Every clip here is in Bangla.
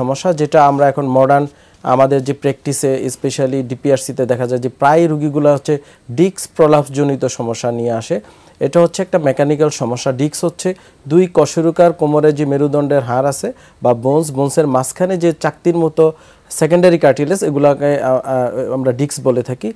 সমস্যা যেটা আমরা এখন মডার্ন আমাদের যে প্র্যাকটিসে স্পেশালি ডিপিআরসিতে দেখা যায় যে প্রায় রুগীগুলো হচ্ছে ডিক্স প্রলাপজনিত সমস্যা নিয়ে আসে এটা হচ্ছে একটা মেকানিক্যাল সমস্যা ডিক্স হচ্ছে দুই কশরুকার কোমরে যে মেরুদণ্ডের হার আছে বা বোনস বোনসের মাঝখানে যে চাকতির মতো সেকেন্ডারি কার্টিলেস এগুলাকে আমরা ডিক্স বলে থাকি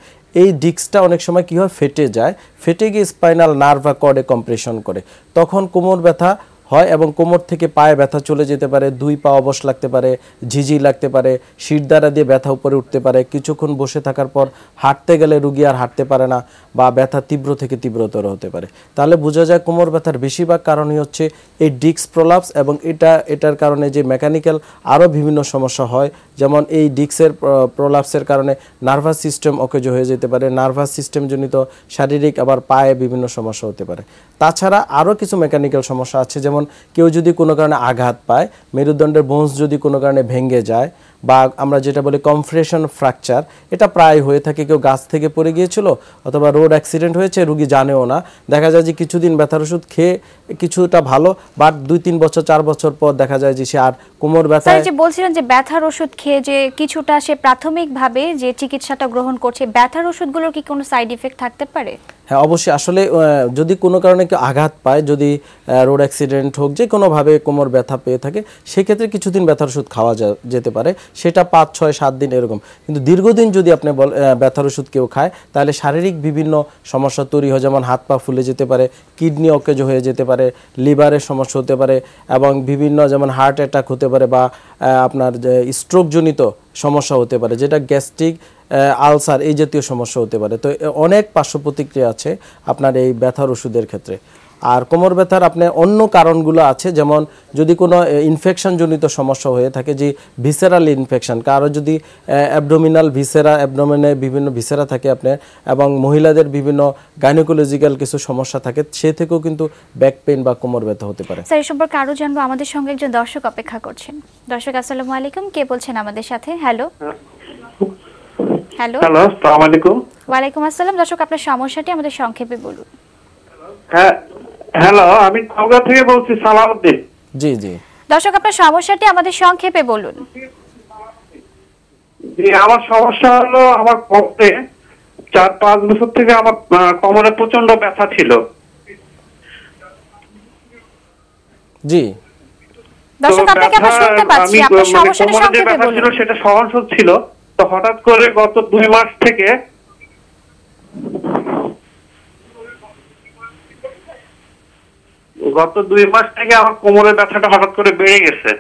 এই ডিক্সটা অনেক সময় কী হয় ফেটে যায় ফেটে গিয়ে স্পাইনাল নার্ভ বা কর্ডে কম্প্রেশন করে তখন কোমর ব্যথা হয় এবং কোমর থেকে পায়ে ব্যথা চলে যেতে পারে দুই পা অবশ লাগতে পারে ঝিঝি লাগতে পারে শির দ্বারা দিয়ে ব্যথা উপরে উঠতে পারে কিছুক্ষণ বসে থাকার পর হাঁটতে গেলে রুগী আর হাঁটতে পারে না বা ব্যথা তীব্র থেকে তীব্রতর হতে পারে তাহলে বোঝা যায় কোমর ব্যথার বেশিরভাগ কারণই হচ্ছে এই ডিস্ক প্রলাপস এবং এটা এটার কারণে যে মেকানিক্যাল আরও বিভিন্ন সমস্যা হয় যেমন এই ডিস্কের প্রলাপসের কারণে নার্ভাস সিস্টেম অকেজ হয়ে যেতে পারে নার্ভাস সিস্টেমজনিত শারীরিক আবার পায়ে বিভিন্ন সমস্যা হতে পারে তাছাড়া আরও কিছু মেকানিক্যাল সমস্যা আছে যেমন যেমন কেউ যদি কোনো কারণে আঘাত পায় মেরুদণ্ডের বোনস যদি কোনো কারণে ভেঙে যায় বা আমরা যেটা বলি কমফ্রেশন ফ্র্যাকচার এটা প্রায় হয়ে থাকে কেউ গাছ থেকে পড়ে গিয়েছিল অথবা রোড অ্যাক্সিডেন্ট হয়েছে রুগী জানেও না দেখা যায় যে কিছুদিন ব্যথার ওষুধ খেয়ে কিছুটা ভালো বাট দুই তিন বছর চার বছর পর দেখা যায় যে সে আর কোমর ব্যথা যে বলছিলেন যে ব্যথার ওষুধ খেয়ে যে কিছুটা সে প্রাথমিকভাবে যে চিকিৎসাটা গ্রহণ করছে ব্যথার ওষুধগুলোর কি কোনো সাইড ইফেক্ট থাকতে পারে হ্যাঁ অবশ্যই আসলে যদি কোনো কারণে কেউ আঘাত পায় যদি রোড অ্যাক্সিডেন্ট হোক যে কোনোভাবে কোমর ব্যথা পেয়ে থাকে সেক্ষেত্রে কিছুদিন ব্যথার ওষুধ খাওয়া যেতে পারে সেটা পাঁচ ছয় সাত দিন এরকম কিন্তু দীর্ঘদিন যদি আপনি ব্যথার ওষুধ কেউ খায় তাহলে শারীরিক বিভিন্ন সমস্যা তৈরি হয় যেমন হাত পা ফুলে যেতে পারে কিডনি অকেজ হয়ে যেতে পারে লিভারের সমস্যা হতে পারে এবং বিভিন্ন যেমন হার্ট অ্যাটাক হতে পারে বা আপনার স্ট্রোকজনিত সমস্যা হতে পারে যেটা গ্যাস্ট্রিক আলসার এই জাতীয় সমস্যা হতে পারে তো অনেক পার্শ্ব প্রতিক্রিয়া আছে আপনার এই ব্যথার ওষুধের ক্ষেত্রে আর কোমর ব্যথার আপনার অন্য কারণগুলো আছে যেমন যদি কোনো ইনফেকশনজনিত সমস্যা হয়ে থাকে যে ভিসেরাল ইনফেকশন কারো যদি অ্যাবডোমিনাল ভিসেরা অ্যাবডোমিনে বিভিন্ন ভিসেরা থাকে আপনার এবং মহিলাদের বিভিন্ন গাইনোকোলজিক্যাল কিছু সমস্যা থাকে সে থেকেও কিন্তু ব্যাক পেন বা কোমর ব্যথা হতে পারে স্যার এই সম্পর্কে আরও জানবো আমাদের সঙ্গে একজন দর্শক অপেক্ষা করছেন দর্শক আসসালামু আলাইকুম কে বলছেন আমাদের সাথে হ্যালো হ্যালো হ্যালো আসসালামু আলাইকুম ওয়ালাইকুম আসসালাম দর্শক আপনার সমস্যাটি আমাদের সংক্ষেপে বলুন হ্যাঁ হ্যালো আমি নওগাঁ থেকে বলছি সালাউদ্দিন জি জি দর্শক আপনার সমস্যাটি আমাদের সংক্ষেপে বলুন জি আমার সমস্যা হলো আমার কোমরে চার পাঁচ বছর থেকে আমার কোমরে প্রচন্ড ব্যথা ছিল জি দর্শক আপনাকে আমরা মানে সেটা সহনশীল ছিল তো হঠাৎ করে গত দুই মাস থেকে গত দুই মাস থেকে আমার কোমরের ব্যথাটা হঠাৎ করে বেড়ে গেছে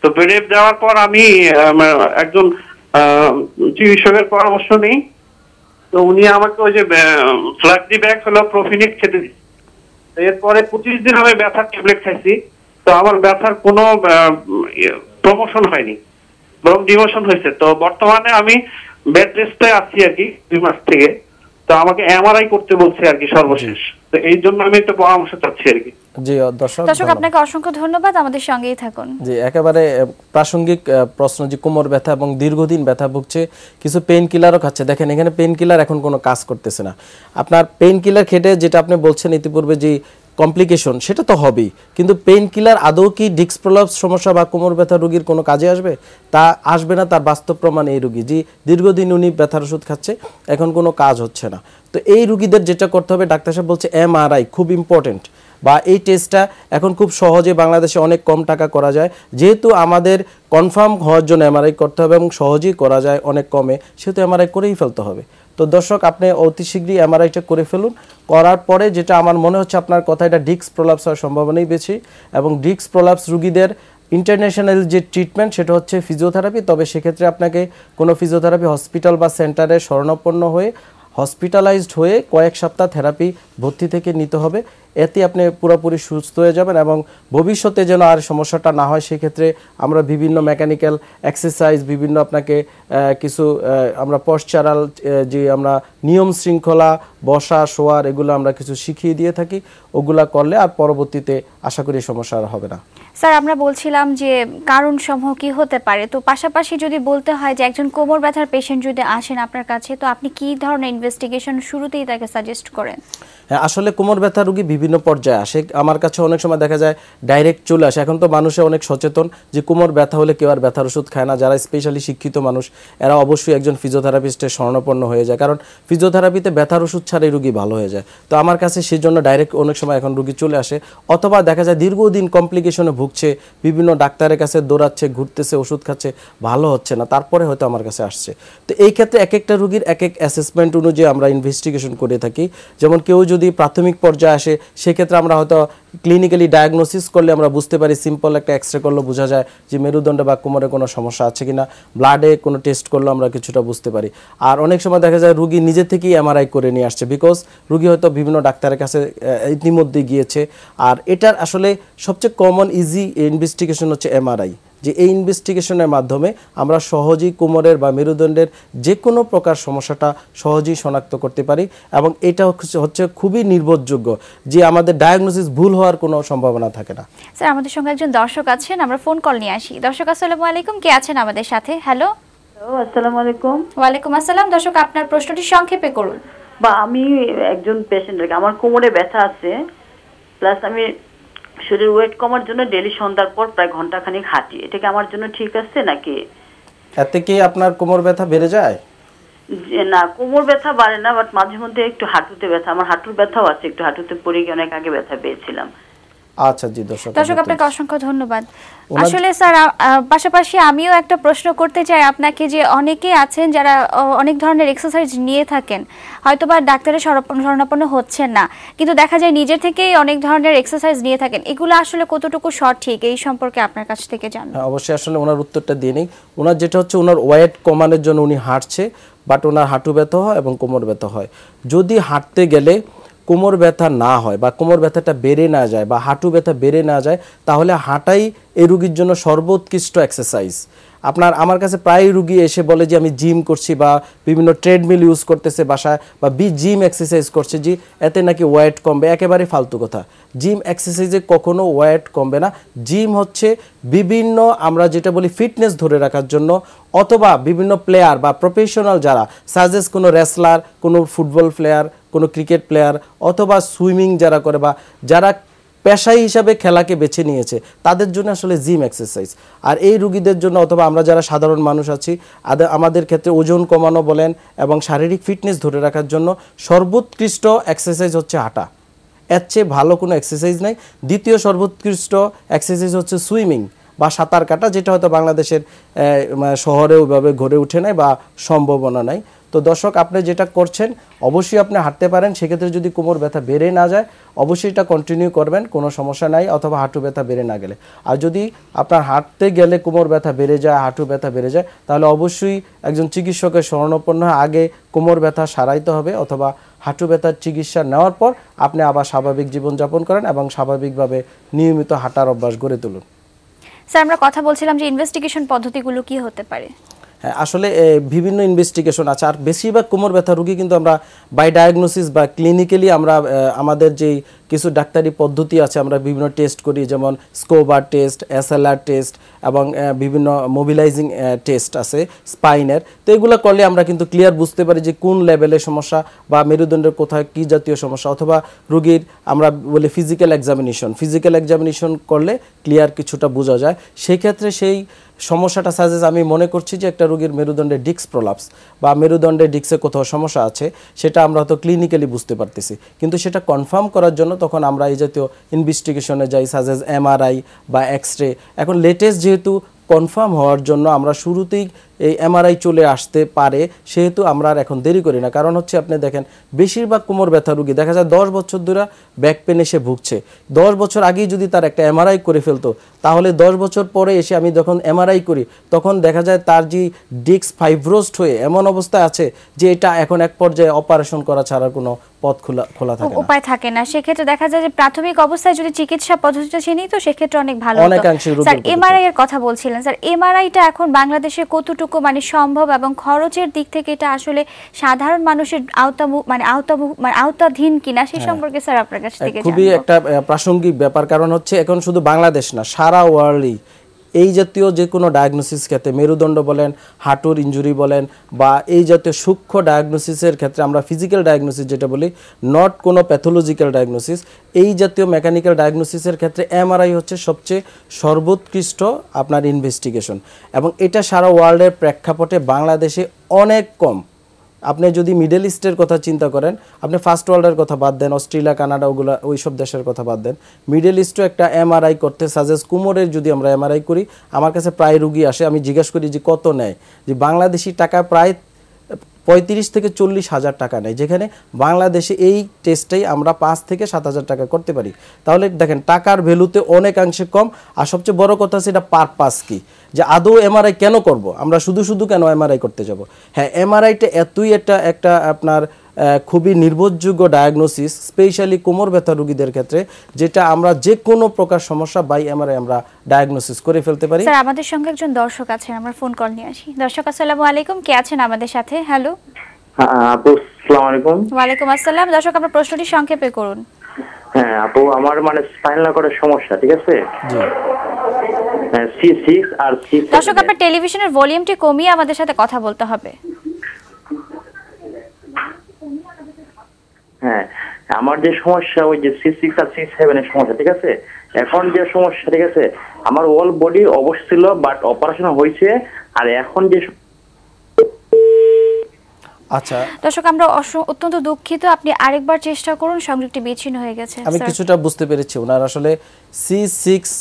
তো বেড়ে যাওয়ার পর আমি মানে একজন চিকিৎসকের পরামর্শ নিই তো উনি আমাকে ওই যে ফ্লাক্সি ব্যাগ হলো প্রোফিনিক খেতে দিচ্ছে এরপরে পঁচিশ দিন আমি ব্যথার ট্যাবলেট খাইছি তো আমার ব্যথার কোনো প্রমোশন ইয়ে, হয়নি বরং ডিমোশন হয়েছে তো বর্তমানে আমি বেড রেস্টে আছি আর কি দুই মাস থেকে তো আমাকে এমআরআই করতে বলছে আর কি সর্বশেষ তো এই জন্য আমি একটা পরামর্শ চাচ্ছি আর কি জি দর্শক দর্শক আপনাকে অসংখ্য ধন্যবাদ আমাদের সঙ্গেই থাকুন জি একেবারে প্রাসঙ্গিক প্রশ্ন যে কোমর ব্যথা এবং দীর্ঘদিন ব্যথা ভুগছে কিছু কিলারও খাচ্ছে দেখেন এখানে কিলার এখন কোনো কাজ করতেছে না আপনার কিলার খেটে যেটা আপনি বলছেন ইতিপূর্বে যে কমপ্লিকেশন সেটা তো হবেই কিন্তু পেন কিলার আদৌ কি ডিস্ক সমস্যা বা কোমর ব্যথা রোগীর কোনো কাজে আসবে তা আসবে না তার বাস্তব প্রমাণ এই রুগী যে দীর্ঘদিন উনি ব্যথার ওষুধ খাচ্ছে এখন কোনো কাজ হচ্ছে না তো এই রুগীদের যেটা করতে হবে ডাক্তার সাহেব বলছে এমআরআই খুব ইম্পর্টেন্ট বা এই টেস্টটা এখন খুব সহজে বাংলাদেশে অনেক কম টাকা করা যায় যেহেতু আমাদের কনফার্ম হওয়ার জন্য এমআরআই করতে হবে এবং সহজেই করা যায় অনেক কমে সেহেতু এমআরআই করেই ফেলতে হবে তো দর্শক আপনি অতি শীঘ্রই এমআরআইটা করে ফেলুন করার পরে যেটা আমার মনে হচ্ছে আপনার কথা এটা ডিক্স প্রলাপস হওয়ার সম্ভাবনাই বেশি এবং ডিক্স প্রলাপস রুগীদের ইন্টারন্যাশনাল যে ট্রিটমেন্ট সেটা হচ্ছে ফিজিওথেরাপি তবে সেক্ষেত্রে আপনাকে কোনো ফিজিওথেরাপি হসপিটাল বা সেন্টারে স্বর্ণপন্ন হয়ে হসপিটালাইজড হয়ে কয়েক সপ্তাহ থেরাপি ভর্তি থেকে নিতে হবে এতে আপনি পুরোপুরি সুস্থ হয়ে যাবেন এবং ভবিষ্যতে যেন আর সমস্যাটা না হয় সেক্ষেত্রে আমরা বিভিন্ন মেকানিক্যাল এক্সারসাইজ বিভিন্ন আপনাকে কিছু আমরা পশ্চারাল যে আমরা নিয়ম শৃঙ্খলা বসা শোয়ার এগুলো আমরা কিছু শিখিয়ে দিয়ে থাকি ওগুলা করলে আর পরবর্তীতে আশা করি সমস্যা আর হবে না স্যার আমরা বলছিলাম যে কারণ সমূহ কি হতে পারে তো পাশাপাশি যদি বলতে হয় যে একজন কোমর ব্যথার পেশেন্ট যদি আসেন আপনার কাছে তো আপনি কি ধরনের ইনভেস্টিগেশন শুরুতেই তাকে সাজেস্ট করেন হ্যাঁ, আসলে কোমর ব্যথা রোগী বিভিন্ন পর্যায়ে আসে আমার কাছে অনেক সময় দেখা যায় ডাইরেক্ট চলে আসে এখন তো মানুষে অনেক সচেতন যে কোমর ব্যথা হলে কেউ আর ব্যথার ওষুধ খায় না যারা স্পেশালি শিক্ষিত মানুষ এরা অবশ্যই একজন ফিজিওথেরাপিস্টের শরণাপন্ন হয়ে যায় কারণ ফিজিওথেরাপিতে ব্যথার ওষুধ ছাড়াই রুগী ভালো হয়ে যায় তো আমার কাছে সেই জন্য ডাইরেক্ট অনেক সময় এখন রুগী চলে আসে অথবা দেখা যায় দীর্ঘদিন কমপ্লিকেশনে ভুগ ভুগছে বিভিন্ন ডাক্তারের কাছে দৌড়াচ্ছে ঘুরতেছে ওষুধ খাচ্ছে ভালো হচ্ছে না তারপরে হয়তো আমার কাছে আসছে তো এই ক্ষেত্রে এক একটা রুগীর এক এক অ্যাসেসমেন্ট অনুযায়ী আমরা ইনভেস্টিগেশন করে থাকি যেমন কেউ যদি প্রাথমিক পর্যায়ে আসে সেক্ষেত্রে আমরা হয়তো ক্লিনিক্যালি ডায়াগনোসিস করলে আমরা বুঝতে পারি সিম্পল একটা এক্স রে করলে বোঝা যায় যে মেরুদণ্ডে বা কোমরে কোনো সমস্যা আছে কিনা ব্লাডে কোনো টেস্ট করলে আমরা কিছুটা বুঝতে পারি আর অনেক সময় দেখা যায় রুগী নিজে থেকেই এমআরআই করে নিয়ে আসছে বিকজ রুগী হয়তো বিভিন্ন ডাক্তারের কাছে ইতিমধ্যে গিয়েছে আর এটার আসলে সবচেয়ে কমন ইজি ইজি ইনভেস্টিগেশন হচ্ছে এমআরআই যে এই ইনভেস্টিগেশনের মাধ্যমে আমরা সহজেই কোমরের বা মেরুদণ্ডের যে কোনো প্রকার সমস্যাটা সহজেই শনাক্ত করতে পারি এবং এটা হচ্ছে খুবই নির্ভরযোগ্য যে আমাদের ডায়াগনোসিস ভুল হওয়ার কোনো সম্ভাবনা থাকে না স্যার আমাদের সঙ্গে একজন দর্শক আছেন আমরা ফোন কল নিয়ে আসি দর্শক আসসালামু আলাইকুম কে আছেন আমাদের সাথে হ্যালো আসসালামু আলাইকুম ওয়ালাইকুম আসসালাম দর্শক আপনার প্রশ্নটি সংক্ষেপে করুন বা আমি একজন পেশেন্ট আমার কোমরে ব্যথা আছে প্লাস আমি শরীর ওয়েট কমার জন্য ডেলি সন্ধ্যার পর প্রায় ঘন্টাখানেক হাঁটি এটা কি আমার জন্য ঠিক আছে নাকি এতে কি আপনার কোমর ব্যথা বেড়ে যায় না কোমর ব্যথা বাড়ে না বাট মাঝে মধ্যে একটু হাঁটুতে ব্যথা আমার হাঁটুর ব্যথাও আছে একটু হাঁটুতে পড়ে গিয়ে অনেক আগে ব্যথা পেয়েছিলাম আচ্ছা জি দর্শক দর্শক আপনাকে অসংখ্য ধন্যবাদ আসলে স্যার পাশাপাশি আমিও একটা প্রশ্ন করতে চাই আপনাকে যে অনেকেই আছেন যারা অনেক ধরনের এক্সারসাইজ নিয়ে থাকেন হয়তো বা ডাক্তারের শরণাপন্ন হচ্ছেন না কিন্তু দেখা যায় নিজে থেকেই অনেক ধরনের এক্সারসাইজ নিয়ে থাকেন এগুলো আসলে কতটুকু সঠিক এই সম্পর্কে আপনার কাছ থেকে জানবো হ্যাঁ, অবশ্যই আসলে ওনার উত্তরটা দিয়ে নিই ওনার যেটা হচ্ছে ওনার ওয়েট কমানোর জন্য উনি হাঁটছে বাট ওনার হাঁটু ব্যথা হয় এবং কোমর ব্যথা হয় যদি হাঁটতে গেলে কোমর ব্যথা না হয় বা কোমর ব্যথাটা বেড়ে না যায় বা হাঁটু ব্যথা বেড়ে না যায় তাহলে হাঁটাই এই রুগীর জন্য সর্বোৎকৃষ্ট এক্সারসাইজ আপনার আমার কাছে প্রায় রুগী এসে বলে যে আমি জিম করছি বা বিভিন্ন ট্রেডমিল ইউজ করতেছে বাসায় বা বি জিম এক্সারসাইজ করছে জি এতে নাকি ওয়েট কমবে একেবারে ফালতু কথা জিম এক্সারসাইজে কখনো ওয়েট কমবে না জিম হচ্ছে বিভিন্ন আমরা যেটা বলি ফিটনেস ধরে রাখার জন্য অথবা বিভিন্ন প্লেয়ার বা প্রফেশনাল যারা সাজেস কোনো রেসলার কোনো ফুটবল প্লেয়ার কোনো ক্রিকেট প্লেয়ার অথবা সুইমিং যারা করে বা যারা পেশা হিসাবে খেলাকে বেছে নিয়েছে তাদের জন্য আসলে জিম এক্সারসাইজ আর এই রুগীদের জন্য অথবা আমরা যারা সাধারণ মানুষ আছি আমাদের ক্ষেত্রে ওজন কমানো বলেন এবং শারীরিক ফিটনেস ধরে রাখার জন্য সর্বোৎকৃষ্ট এক্সারসাইজ হচ্ছে হাঁটা এর চেয়ে ভালো কোনো এক্সারসাইজ নাই দ্বিতীয় সর্বোৎকৃষ্ট এক্সারসাইজ হচ্ছে সুইমিং বা সাঁতার কাটা যেটা হয়তো বাংলাদেশের শহরে ওইভাবে ঘরে উঠে নাই বা সম্ভাবনা নাই তো দর্শক আপনি যেটা করছেন অবশ্যই আপনি হাঁটতে পারেন সেক্ষেত্রে যদি কোমর ব্যথা বেড়ে না যায় অবশ্যই এটা কন্টিনিউ করবেন কোনো সমস্যা নাই অথবা হাঁটু ব্যথা বেড়ে না গেলে আর যদি আপনার হাঁটতে গেলে কোমর ব্যথা বেড়ে যায় হাঁটু ব্যথা বেড়ে যায় তাহলে অবশ্যই একজন চিকিৎসকের শরণাপন্ন আগে কোমর ব্যথা সারাইতে হবে অথবা হাঁটু ব্যথার চিকিৎসা নেওয়ার পর আপনি আবার স্বাভাবিক জীবনযাপন করেন এবং স্বাভাবিকভাবে নিয়মিত হাঁটার অভ্যাস গড়ে তুলুন স্যার আমরা কথা বলছিলাম যে ইনভেস্টিগেশন পদ্ধতিগুলো কি হতে পারে আসলে বিভিন্ন ইনভেস্টিগেশন আছে আর বেশিরভাগ কোমর ব্যথা রুগী কিন্তু আমরা বাই ডায়াগনোসিস বা ক্লিনিক্যালি আমরা আমাদের যেই কিছু ডাক্তারি পদ্ধতি আছে আমরা বিভিন্ন টেস্ট করি যেমন স্কোবার টেস্ট এসএলআর টেস্ট এবং বিভিন্ন মোবিলাইজিং টেস্ট আছে স্পাইনের তো এগুলো করলে আমরা কিন্তু ক্লিয়ার বুঝতে পারি যে কোন লেভেলে সমস্যা বা মেরুদণ্ডের কোথায় কী জাতীয় সমস্যা অথবা রুগীর আমরা বলি ফিজিক্যাল এক্সামিনেশন ফিজিক্যাল এক্সামিনেশন করলে ক্লিয়ার কিছুটা বোঝা যায় সেই ক্ষেত্রে সেই সমস্যাটা সাজেস আমি মনে করছি যে একটা রুগীর মেরুদণ্ডে ডিক্স প্রলাপস বা মেরুদণ্ডে ডিক্সে কোথাও সমস্যা আছে সেটা আমরা হয়তো ক্লিনিক্যালি বুঝতে পারতেছি কিন্তু সেটা কনফার্ম করার জন্য তখন আমরা এই জাতীয় ইনভেস্টিগেশনে যাই সাজেস এমআরআই বা এক্স রে এখন লেটেস্ট যেহেতু কনফার্ম হওয়ার জন্য আমরা শুরুতেই এই এমআরআই চলে আসতে পারে সেহেতু আমরা আর এখন দেরি করি না কারণ হচ্ছে আপনি দেখেন বেশিরভাগ কোমর ব্যথা রুগী দেখা যায় দশ বছর ধরে ব্যাক পেন এসে ভুগছে দশ বছর আগেই যদি তার একটা এমআরআই করে ফেলতো তাহলে দশ বছর পরে এসে আমি যখন এমআরআই করি তখন দেখা যায় তার যে ডিস্ক ফাইব্রোস্ট হয়ে এমন অবস্থায় আছে যে এটা এখন এক পর্যায়ে অপারেশন করা ছাড়া কোনো পথ খোলা খোলা থাকে উপায় থাকে না সেক্ষেত্রে দেখা যায় যে প্রাথমিক অবস্থায় যদি চিকিৎসা পদ্ধতিটা চিনি তো সেক্ষেত্রে অনেক ভালো অনেকাংশে স্যার এমআরআই এর কথা বলছিলেন স্যার এমআরআইটা এখন বাংলাদেশে কতটুকু কতটুকু মানে সম্ভব এবং খরচের দিক থেকে এটা আসলে সাধারণ মানুষের আওতা মানে আওতা মানে আওতাধীন কিনা সেই হ্যাঁ। সম্পর্কে স্যার আপনার কাছ থেকে খুবই একটা প্রাসঙ্গিক ব্যাপার কারণ হচ্ছে এখন শুধু বাংলাদেশ না সারা ওয়ার্ল্ডই এই জাতীয় যে কোনো ডায়াগনোসিস ক্ষেত্রে মেরুদণ্ড বলেন হাঁটুর ইঞ্জুরি বলেন বা এই জাতীয় সূক্ষ্ম ডায়াগনোসিসের ক্ষেত্রে আমরা ফিজিক্যাল ডায়াগনোসিস যেটা বলি নট কোনো প্যাথোলজিক্যাল ডায়াগনোসিস এই জাতীয় মেকানিক্যাল ডায়াগনোসিসের ক্ষেত্রে এমআরআই হচ্ছে সবচেয়ে সর্বোৎকৃষ্ট আপনার ইনভেস্টিগেশন এবং এটা সারা ওয়ার্ল্ডের প্রেক্ষাপটে বাংলাদেশে অনেক কম আপনি যদি মিডল ইস্টের কথা চিন্তা করেন আপনি ফার্স্ট ওয়ার্ল্ডের কথা বাদ দেন অস্ট্রেলিয়া কানাডা ওগুলো সব দেশের কথা বাদ দেন মিডল ইস্টও একটা এমআরআই করতে সাজেস্ট কুমোরের যদি আমরা এমআরআই করি আমার কাছে প্রায় রুগী আসে আমি জিজ্ঞেস করি যে কত নেয় যে বাংলাদেশি টাকা প্রায় পঁয়ত্রিশ থেকে চল্লিশ হাজার টাকা নেয় যেখানে বাংলাদেশে এই টেস্টেই আমরা পাঁচ থেকে সাত হাজার টাকা করতে পারি তাহলে দেখেন টাকার ভ্যালুতে অনেকাংশে কম আর সবচেয়ে বড় কথা সেটা পারপাস কী যে আদৌ এমআরআই কেন করব আমরা শুধু শুধু কেন এমআরআই করতে যাব হ্যাঁ এমআরআইটা এতই একটা একটা আপনার খুবই নির্ভরযোগ্য ডায়াগনোসিস স্পেশালি কোমর ব্যথা রোগীদের ক্ষেত্রে যেটা আমরা যে কোনো প্রকার সমস্যা বাই এমআরআই আমরা ডায়াগনোসিস করে ফেলতে পারি স্যার আমাদের সঙ্গে একজন দর্শক আছেন আমরা ফোন কল নিয়ে আসি দর্শক আসসালামু আলাইকুম কে আছেন আমাদের সাথে হ্যালো আপু আসসালামু আলাইকুম ওয়া আলাইকুম আসসালাম দর্শক আপনার প্রশ্নটি সংক্ষেপে করুন হ্যাঁ আপু আমার মানে স্পাইনাল করার সমস্যা ঠিক আছে সি সিক্স হ্যাঁ, আর সি দর্শক আপনার টেলিভিশনের ভলিউমটি কমিয়ে আমাদের সাথে কথা বলতে হবে হ্যাঁ আমার যে সমস্যা ওই যে সি সিক্স আর সি সেভেনের সমস্যা ঠিক আছে এখন যে সমস্যা ঠিক আছে আমার অল বডি অবশ ছিল বাট অপারেশন হয়েছে আর এখন যে আচ্ছা দর্শক আমরা অত্যন্ত দুঃখিত আপনি আরেকবার চেষ্টা করুন সংযোগটি বিচ্ছিন্ন হয়ে গেছে আমি কিছুটা বুঝতে পেরেছি ওনার আসলে সি সিক্স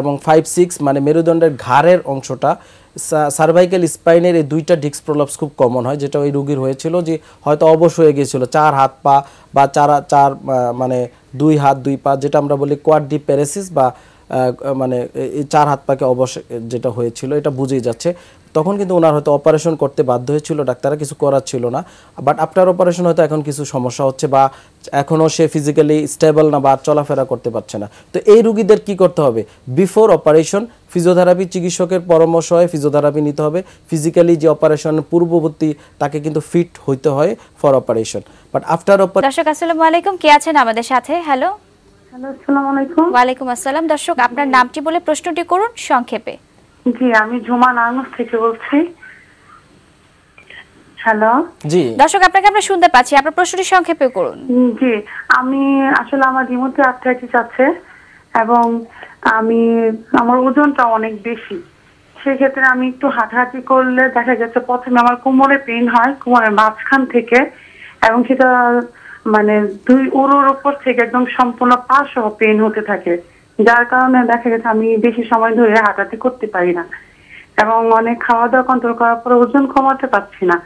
এবং ফাইভ সিক্স মানে মেরুদণ্ডের ঘাড়ের অংশটা সার্ভাইকেল স্পাইনের এই দুইটা ডিক্স প্রলাপস খুব কমন হয় যেটা ওই রুগীর হয়েছিল যে হয়তো অবশ হয়ে গিয়েছিল চার হাত পা বা চার চার মানে দুই হাত দুই পা যেটা আমরা বলি কোয়াড্রি প্যারেসিস বা মানে চার হাত পাকে অবশ যেটা হয়েছিল এটা বুঝেই যাচ্ছে তখন কিন্তু ওনার হয়তো অপারেশন করতে বাধ্য হয়েছিল ডাক্তাররা কিছু করার ছিল না বাট আফটার অপারেশন হয়তো এখন কিছু সমস্যা হচ্ছে বা এখনও সে ফিজিক্যালি স্টেবল না বা চলাফেরা করতে পারছে না তো এই রুগীদের কি করতে হবে বিফোর অপারেশন ফিজিওথেরাপি চিকিৎসকের পরামর্শ হয় ফিজিওথেরাপি নিতে হবে ফিজিক্যালি যে অপারেশন পূর্ববর্তী তাকে কিন্তু ফিট হইতে হয় ফর অপারেশন বাট আফটার দর্শক আসসালামু আলাইকুম কে আছেন আমাদের সাথে হ্যালো হ্যালো আসসালামু আলাইকুম ওয়া আলাইকুম আসসালাম দর্শক আপনার নামটি বলে প্রশ্নটি করুন সংক্ষেপে জি আমি ঝুমা নানুস থেকে বলছি হ্যালো জি দর্শক আপনাকে আমরা শুনতে পাচ্ছি আপনার প্রশ্নটি সংক্ষেপে করুন জি আমি আসলে আমার রিমোটে আর্থ্রাইটিস আছে এবং আমি আমার ওজনটা অনেক বেশি সেক্ষেত্রে আমি একটু হাঁটাহাঁটি করলে দেখা যাচ্ছে প্রথমে আমার কোমরে পেন হয় কোমরের মাঝখান থেকে এবং সেটা মানে দুই ওর ওপর থেকে একদম সম্পূর্ণ পা পেন হতে থাকে যার কারণে দেখা গেছে আমি বেশি সময় ধরে হাঁটাহাঁটি করতে পারি না এবং অনেক খাওয়া দাওয়া কন্ট্রোল করার পরে ওজন কমাতে পারছি না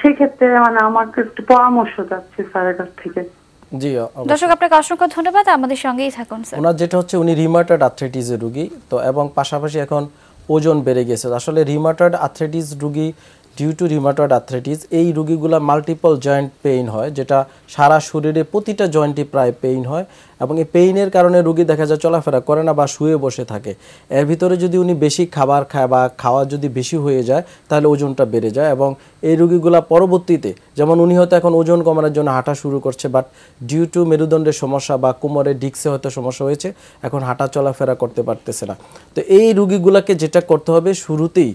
সেক্ষেত্রে মানে আমাকে একটু পরামর্শ চাচ্ছি স্যারের কাছ থেকে জি দর্শক আপনাকে অসংখ্য ধন্যবাদ আমাদের সঙ্গেই থাকুন ওনার যেটা হচ্ছে উনি রিমাটার্ড আর্থ্রাইটিসের রুগী তো এবং পাশাপাশি এখন ওজন বেড়ে গেছে আসলে রিমাটার্ড আর্থ্রাইটিস রুগী ডিউ টু রিমাটয়েড আর্থ্রাইটিস এই রুগীগুলো মাল্টিপল জয়েন্ট পেইন হয় যেটা সারা শরীরে প্রতিটা জয়েন্টই প্রায় পেইন হয় এবং এই পেইনের কারণে রুগী দেখা যায় চলাফেরা করে না বা শুয়ে বসে থাকে এর ভিতরে যদি উনি বেশি খাবার খায় বা খাওয়া যদি বেশি হয়ে যায় তাহলে ওজনটা বেড়ে যায় এবং এই রুগীগুলো পরবর্তীতে যেমন উনি হয়তো এখন ওজন কমানোর জন্য হাঁটা শুরু করছে বাট ডিউ টু মেরুদণ্ডের সমস্যা বা কোমরে ডিক্সে হয়তো সমস্যা হয়েছে এখন হাঁটা চলাফেরা করতে পারতেছে না তো এই রুগীগুলোকে যেটা করতে হবে শুরুতেই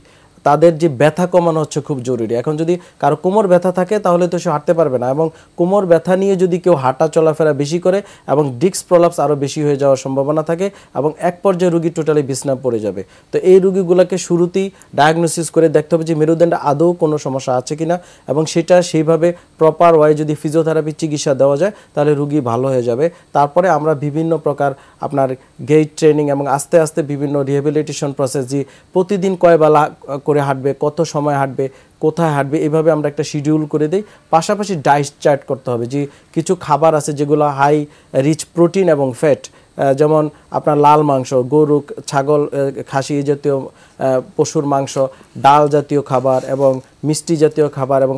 তাদের যে ব্যথা কমানো হচ্ছে খুব জরুরি এখন যদি কারো কোমর ব্যথা থাকে তাহলে তো সে হাঁটতে পারবে না এবং কোমর ব্যথা নিয়ে যদি কেউ হাঁটা চলাফেরা বেশি করে এবং ডিস্ক প্রলাপস আরও বেশি হয়ে যাওয়ার সম্ভাবনা থাকে এবং এক পর্যায়ে রুগী টোটালি বিছনা পড়ে যাবে তো এই রুগীগুলোকে শুরুতেই ডায়াগনোসিস করে দেখতে হবে যে মেরুদণ্ড আদৌ কোনো সমস্যা আছে কি না এবং সেটা সেইভাবে প্রপার ওয়াই যদি ফিজিওথেরাপি চিকিৎসা দেওয়া যায় তাহলে রুগী ভালো হয়ে যাবে তারপরে আমরা বিভিন্ন প্রকার আপনার গেইট ট্রেনিং এবং আস্তে আস্তে বিভিন্ন রিহেবিলিটেশন প্রসেস যে প্রতিদিন কয়বেলা করে হাঁটবে কত সময় হাঁটবে কোথায় হাঁটবে এভাবে আমরা একটা শিডিউল করে দিই পাশাপাশি ডায়েট চার্ট করতে হবে যে কিছু খাবার আছে যেগুলো হাই রিচ প্রোটিন এবং ফ্যাট যেমন আপনার লাল মাংস গরু ছাগল খাসি জাতীয় পশুর মাংস ডাল জাতীয় খাবার এবং মিষ্টি জাতীয় খাবার এবং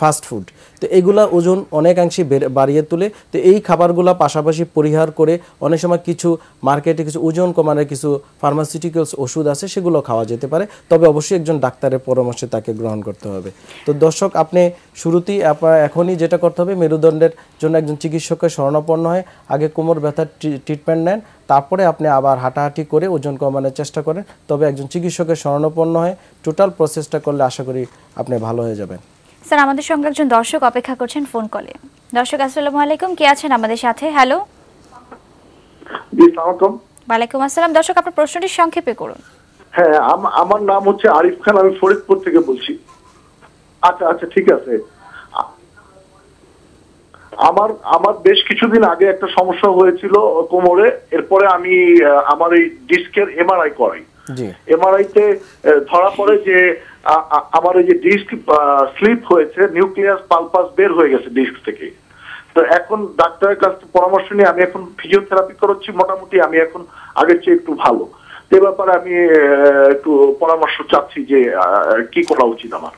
ফাস্ট ফুড তো এগুলা ওজন অনেকাংশে বাড়িয়ে তোলে তো এই খাবারগুলো পাশাপাশি পরিহার করে অনেক সময় কিছু মার্কেটে কিছু ওজন কমানোর কিছু ফার্মাসিউটিক্যালস ওষুধ আছে সেগুলো খাওয়া যেতে পারে তবে অবশ্যই একজন ডাক্তারের পরামর্শে তাকে গ্রহণ করতে হবে তো দর্শক আপনি শুরুতেই আপনার এখনই যেটা করতে হবে মেরুদণ্ডের জন্য একজন চিকিৎসকের শরণাপন্ন হয় আগে কোমর ব্যথার ট্রিটমেন্ট নেন তারপরে আপনি আবার হাঁটাহাঁটি করে ওজন কমানোর চেষ্টা করেন তবে একজন চিকিৎসকের শরণাপন্ন হয়ে টোটাল প্রসেসটা করলে আশা করি আপনি ভালো হয়ে যাবেন স্যার আমাদের সঙ্গে একজন দর্শক অপেক্ষা করছেন ফোন কলে দর্শক আসসালামু আলাইকুম কে আছেন আমাদের সাথে হ্যালো ওয়ালাইকুম আসসালাম দর্শক আপনার প্রশ্নটি সংক্ষেপে করুন হ্যাঁ আমার নাম হচ্ছে আরিফ খান আমি ফরিদপুর থেকে বলছি আচ্ছা আচ্ছা ঠিক আছে আমার আমার বেশ কিছুদিন আগে একটা সমস্যা হয়েছিল কোমরে এরপরে আমি আমার এই ডিস্কের এমআরআই করাই এমআরআই তে ধরা পড়ে যে আমার এই যে ডিস্ক স্লিপ হয়েছে নিউক্লিয়াস পালপাস বের হয়ে গেছে ডিস্ক থেকে তো এখন ডাক্তারের কাছ থেকে পরামর্শ নিয়ে আমি এখন ফিজিওথেরাপি করাচ্ছি মোটামুটি আমি এখন আগের চেয়ে একটু ভালো এ ব্যাপারে আমি একটু পরামর্শ চাচ্ছি যে কি করা উচিত আমার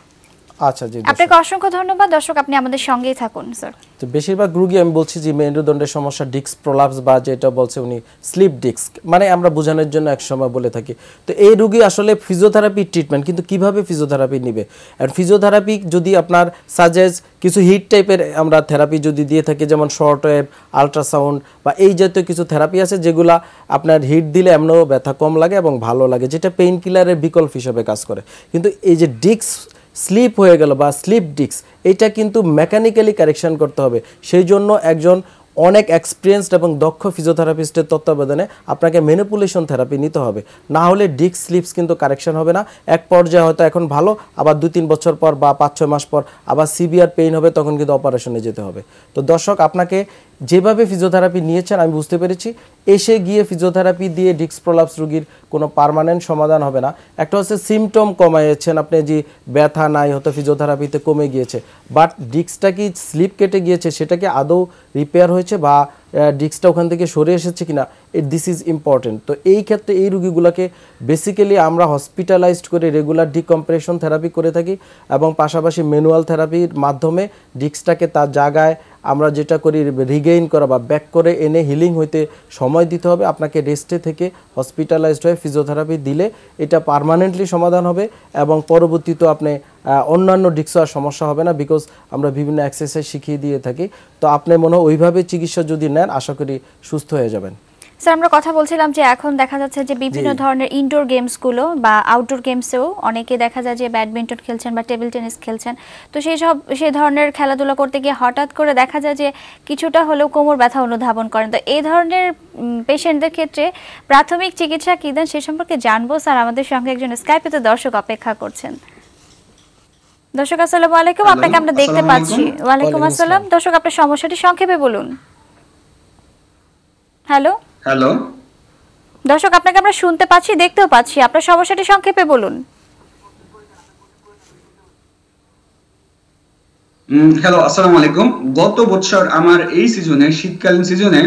আচ্ছা জি আপনাকে অসংখ্য ধন্যবাদ দর্শক আপনি আমাদের সঙ্গেই থাকুন স্যার তো বেশিরভাগ রোগী আমি বলছি যে মেরুদণ্ডের সমস্যা ডিস্ক প্রলাপস বা যেটা বলছে উনি স্লিপ ডিস্ক মানে আমরা বোঝানোর জন্য এক সময় বলে থাকি তো এই রোগী আসলে ফিজিওথেরাপি ট্রিটমেন্ট কিন্তু কিভাবে ফিজিওথেরাপি নেবে আর ফিজিওথেরাপি যদি আপনার সাজেস কিছু হিট টাইপের আমরা থেরাপি যদি দিয়ে থাকি যেমন শর্ট ওয়েভ আলট্রাসাউন্ড বা এই জাতীয় কিছু থেরাপি আছে যেগুলা আপনার হিট দিলে এমনও ব্যথা কম লাগে এবং ভালো লাগে যেটা পেইন কিলারের বিকল্প হিসেবে কাজ করে কিন্তু এই যে ডিস্ক স্লিপ হয়ে গেল বা স্লিপ ডিস্ক এটা কিন্তু মেকানিক্যালি কারেকশান করতে হবে সেই জন্য একজন অনেক এক্সপিরিয়েন্সড এবং দক্ষ ফিজিওথেরাপিস্টের তত্ত্বাবধানে আপনাকে ম্যানিপুলেশন থেরাপি নিতে হবে না হলে ডিস্ক স্লিপস কিন্তু কারেকশন হবে না এক পর্যায়ে হয়তো এখন ভালো আবার দু তিন বছর পর বা পাঁচ ছয় মাস পর আবার সিভিয়ার পেইন হবে তখন কিন্তু অপারেশনে যেতে হবে তো দর্শক আপনাকে যেভাবে ফিজিওথেরাপি নিয়েছেন আমি বুঝতে পেরেছি এসে গিয়ে ফিজিওথেরাপি দিয়ে ডিক্স প্রলাপস রুগীর কোনো পারমানেন্ট সমাধান হবে না একটা হচ্ছে সিমটম কমাইয়েছেন আপনি যে ব্যথা নাই হয়তো ফিজিওথেরাপিতে কমে গিয়েছে বাট ডিক্সটা কি স্লিপ কেটে গিয়েছে সেটা কি আদৌ রিপেয়ার হয়েছে বা ডিস্কটা ওখান থেকে সরে এসেছে কিনা ইট দিস ইজ ইম্পর্টেন্ট তো এই ক্ষেত্রে এই রুগীগুলোকে বেসিক্যালি আমরা হসপিটালাইজড করে রেগুলার ডিকম্প্রেশন থেরাপি করে থাকি এবং পাশাপাশি ম্যানুয়াল থেরাপির মাধ্যমে ডিস্কটাকে তার জায়গায় আমরা যেটা করি রিগেইন করা বা ব্যাক করে এনে হিলিং হইতে সময় দিতে হবে আপনাকে রেস্টে থেকে হসপিটালাইজড হয়ে ফিজিওথেরাপি দিলে এটা পারমানেন্টলি সমাধান হবে এবং পরবর্তীতে আপনি অন্যান্য ডিক্সার সমস্যা হবে না বিকজ আমরা বিভিন্ন এক্সারসাইজ শিখিয়ে দিয়ে থাকি তো আপনি মনে হয় ওইভাবে চিকিৎসা যদি নেন আশা করি সুস্থ হয়ে যাবেন স্যার আমরা কথা বলছিলাম যে এখন দেখা যাচ্ছে যে বিভিন্ন ধরনের ইনডোর গেমসগুলো বা আউটডোর গেমসেও অনেকে দেখা যায় যে ব্যাডমিন্টন খেলছেন বা টেবিল টেনিস খেলছেন তো সেই সব সেই ধরনের খেলাধুলা করতে গিয়ে হঠাৎ করে দেখা যায় যে কিছুটা হলেও কোমর ব্যথা অনুধাবন করেন তো এই ধরনের পেশেন্টদের ক্ষেত্রে প্রাথমিক চিকিৎসা কী দেন সে সম্পর্কে জানবো স্যার আমাদের সঙ্গে একজন স্কাইপেতে দর্শক অপেক্ষা করছেন দর্শক আসসালামু আলাইকুম আপনাকে আমরা দেখতে পাচ্ছি ওয়ালাইকুম আসসালাম দর্শক আপনার সমস্যাটি সংক্ষেপে বলুন হ্যালো হ্যালো দর্শক আপনাকে আমরা শুনতে পাচ্ছি দেখতেও পাচ্ছি আপনার সমস্যাটি সংক্ষেপে বলুন হ্যালো আসসালামু আলাইকুম গত বছর আমার এই সিজনে শীতকালীন সিজনে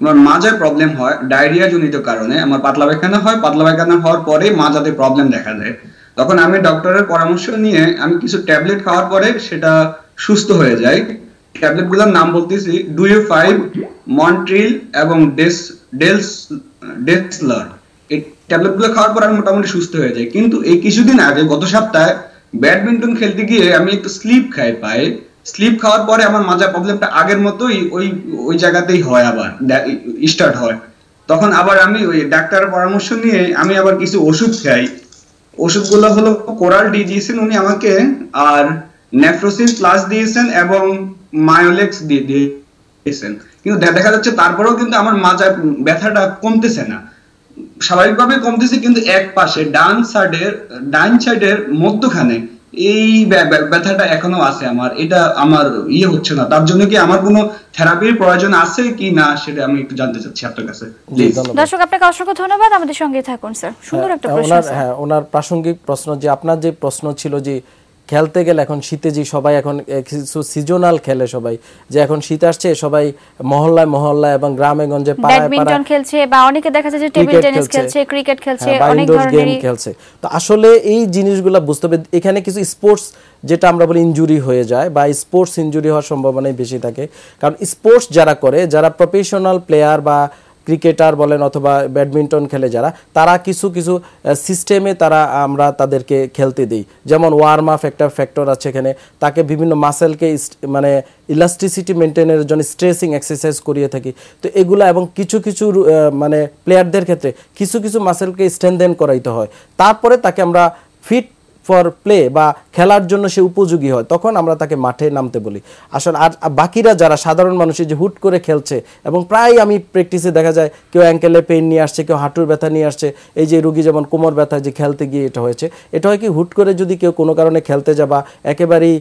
আমার মাজায় প্রবলেম হয় ডায়রিয়া জনিত কারণে আমার পাতলা পায়খানা হয় পাতলা পায়খানা হওয়ার পরে মাজাতে প্রবলেম দেখা দেয় তখন আমি ডক্টরের পরামর্শ নিয়ে আমি কিছু ট্যাবলেট খাওয়ার পরে সেটা সুস্থ হয়ে যায় ট্যাবলেটগুলোর নাম বলতেছি ডুয়ে ফাইভ মন্ট্রিল এবং ডেস ডেসলার এই ট্যাবলেটগুলো খাওয়ার পর আমি মোটামুটি সুস্থ হয়ে যাই কিন্তু এই কিছুদিন আগে গত সপ্তাহে ব্যাডমিন্টন খেলতে গিয়ে আমি একটু স্লিপ খাই পাই স্লিপ খাওয়ার পরে আমার মাজার প্রবলেমটা আগের মতোই ওই ওই জায়গাতেই হয় আবার স্টার্ট হয় তখন আবার আমি ওই ডাক্তারের পরামর্শ নিয়ে আমি আবার কিছু ওষুধ খাই ওষুধগুলো হলো কোরাল ডি দিয়েছেন উনি আমাকে আর নেফ্রোসিন প্লাস দিয়েছেন এবং মায়োলেক্স দিয়ে দিয়েছেন কিন্তু দেখা যাচ্ছে তারপরেও কিন্তু আমার মাজা ব্যথাটা কমতেছে না স্বাভাবিকভাবে কমতেছে কিন্তু এক পাশে ডান সাইডের ডান সাইডের মধ্যখানে এই ব্যথাটা এখনো আছে আমার এটা আমার ইয়ে হচ্ছে না তার জন্য কি আমার কোনো থেরাপির প্রয়োজন আছে কি না সেটা আমি একটু জানতে চাচ্ছি আপনার কাছে দর্শক আপনাকে অসংখ্য ধন্যবাদ আমাদের সঙ্গে থাকুন স্যার সুন্দর হ্যাঁ, একটা হ্যাঁ, প্রশ্ন হ্যাঁ ওনার প্রাসঙ্গিক প্রশ্ন যে আপনার যে প্রশ্ন ছিল যে খেলতে গেলে এখন শীতে যে সবাই এখন কিছু সিজনাল খেলে সবাই যে এখন শীত আসছে সবাই মহল্লায় মহল্লায় এবং গ্রামে গঞ্জে ব্যাডমিন্টন খেলছে বা অনেকে দেখা যাচ্ছে যে টেবিল টেনিস খেলছে ক্রিকেট খেলছে হ্যাঁ, অনেক ধরনের খেলছে তো আসলে এই জিনিসগুলো বুঝতে হবে এখানে কিছু স্পোর্টস যেটা আমরা বলি ইনজুরি হয়ে যায় বা স্পোর্টস ইনজুরি হওয়ার সম্ভাবনাই বেশি থাকে কারণ স্পোর্টস যারা করে যারা প্রফেশনাল প্লেয়ার বা ক্রিকেটার বলেন অথবা ব্যাডমিন্টন খেলে যারা তারা কিছু কিছু সিস্টেমে তারা আমরা তাদেরকে খেলতে দিই যেমন ওয়ার্ম আপ একটা ফ্যাক্টর আছে এখানে তাকে বিভিন্ন মাসেলকে মানে ইলাস্টিসিটি মেনটেনের জন্য স্ট্রেসিং এক্সারসাইজ করিয়ে থাকি তো এগুলো এবং কিছু কিছু মানে প্লেয়ারদের ক্ষেত্রে কিছু কিছু মাসেলকে স্ট্রেনদেন করাইতে হয় তারপরে তাকে আমরা ফিট ফর প্লে বা খেলার জন্য সে উপযোগী হয় তখন আমরা তাকে মাঠে নামতে বলি আসলে আর বাকিরা যারা সাধারণ মানুষের যে হুট করে খেলছে এবং প্রায় আমি প্র্যাকটিসে দেখা যায় কেউ অ্যাঙ্কেলে পেন নিয়ে আসছে কেউ হাঁটুর ব্যথা নিয়ে আসছে এই যে রুগী যেমন কোমর ব্যথা যে খেলতে গিয়ে এটা হয়েছে এটা হয় কি হুট করে যদি কেউ কোনো কারণে খেলতে যাবা একেবারেই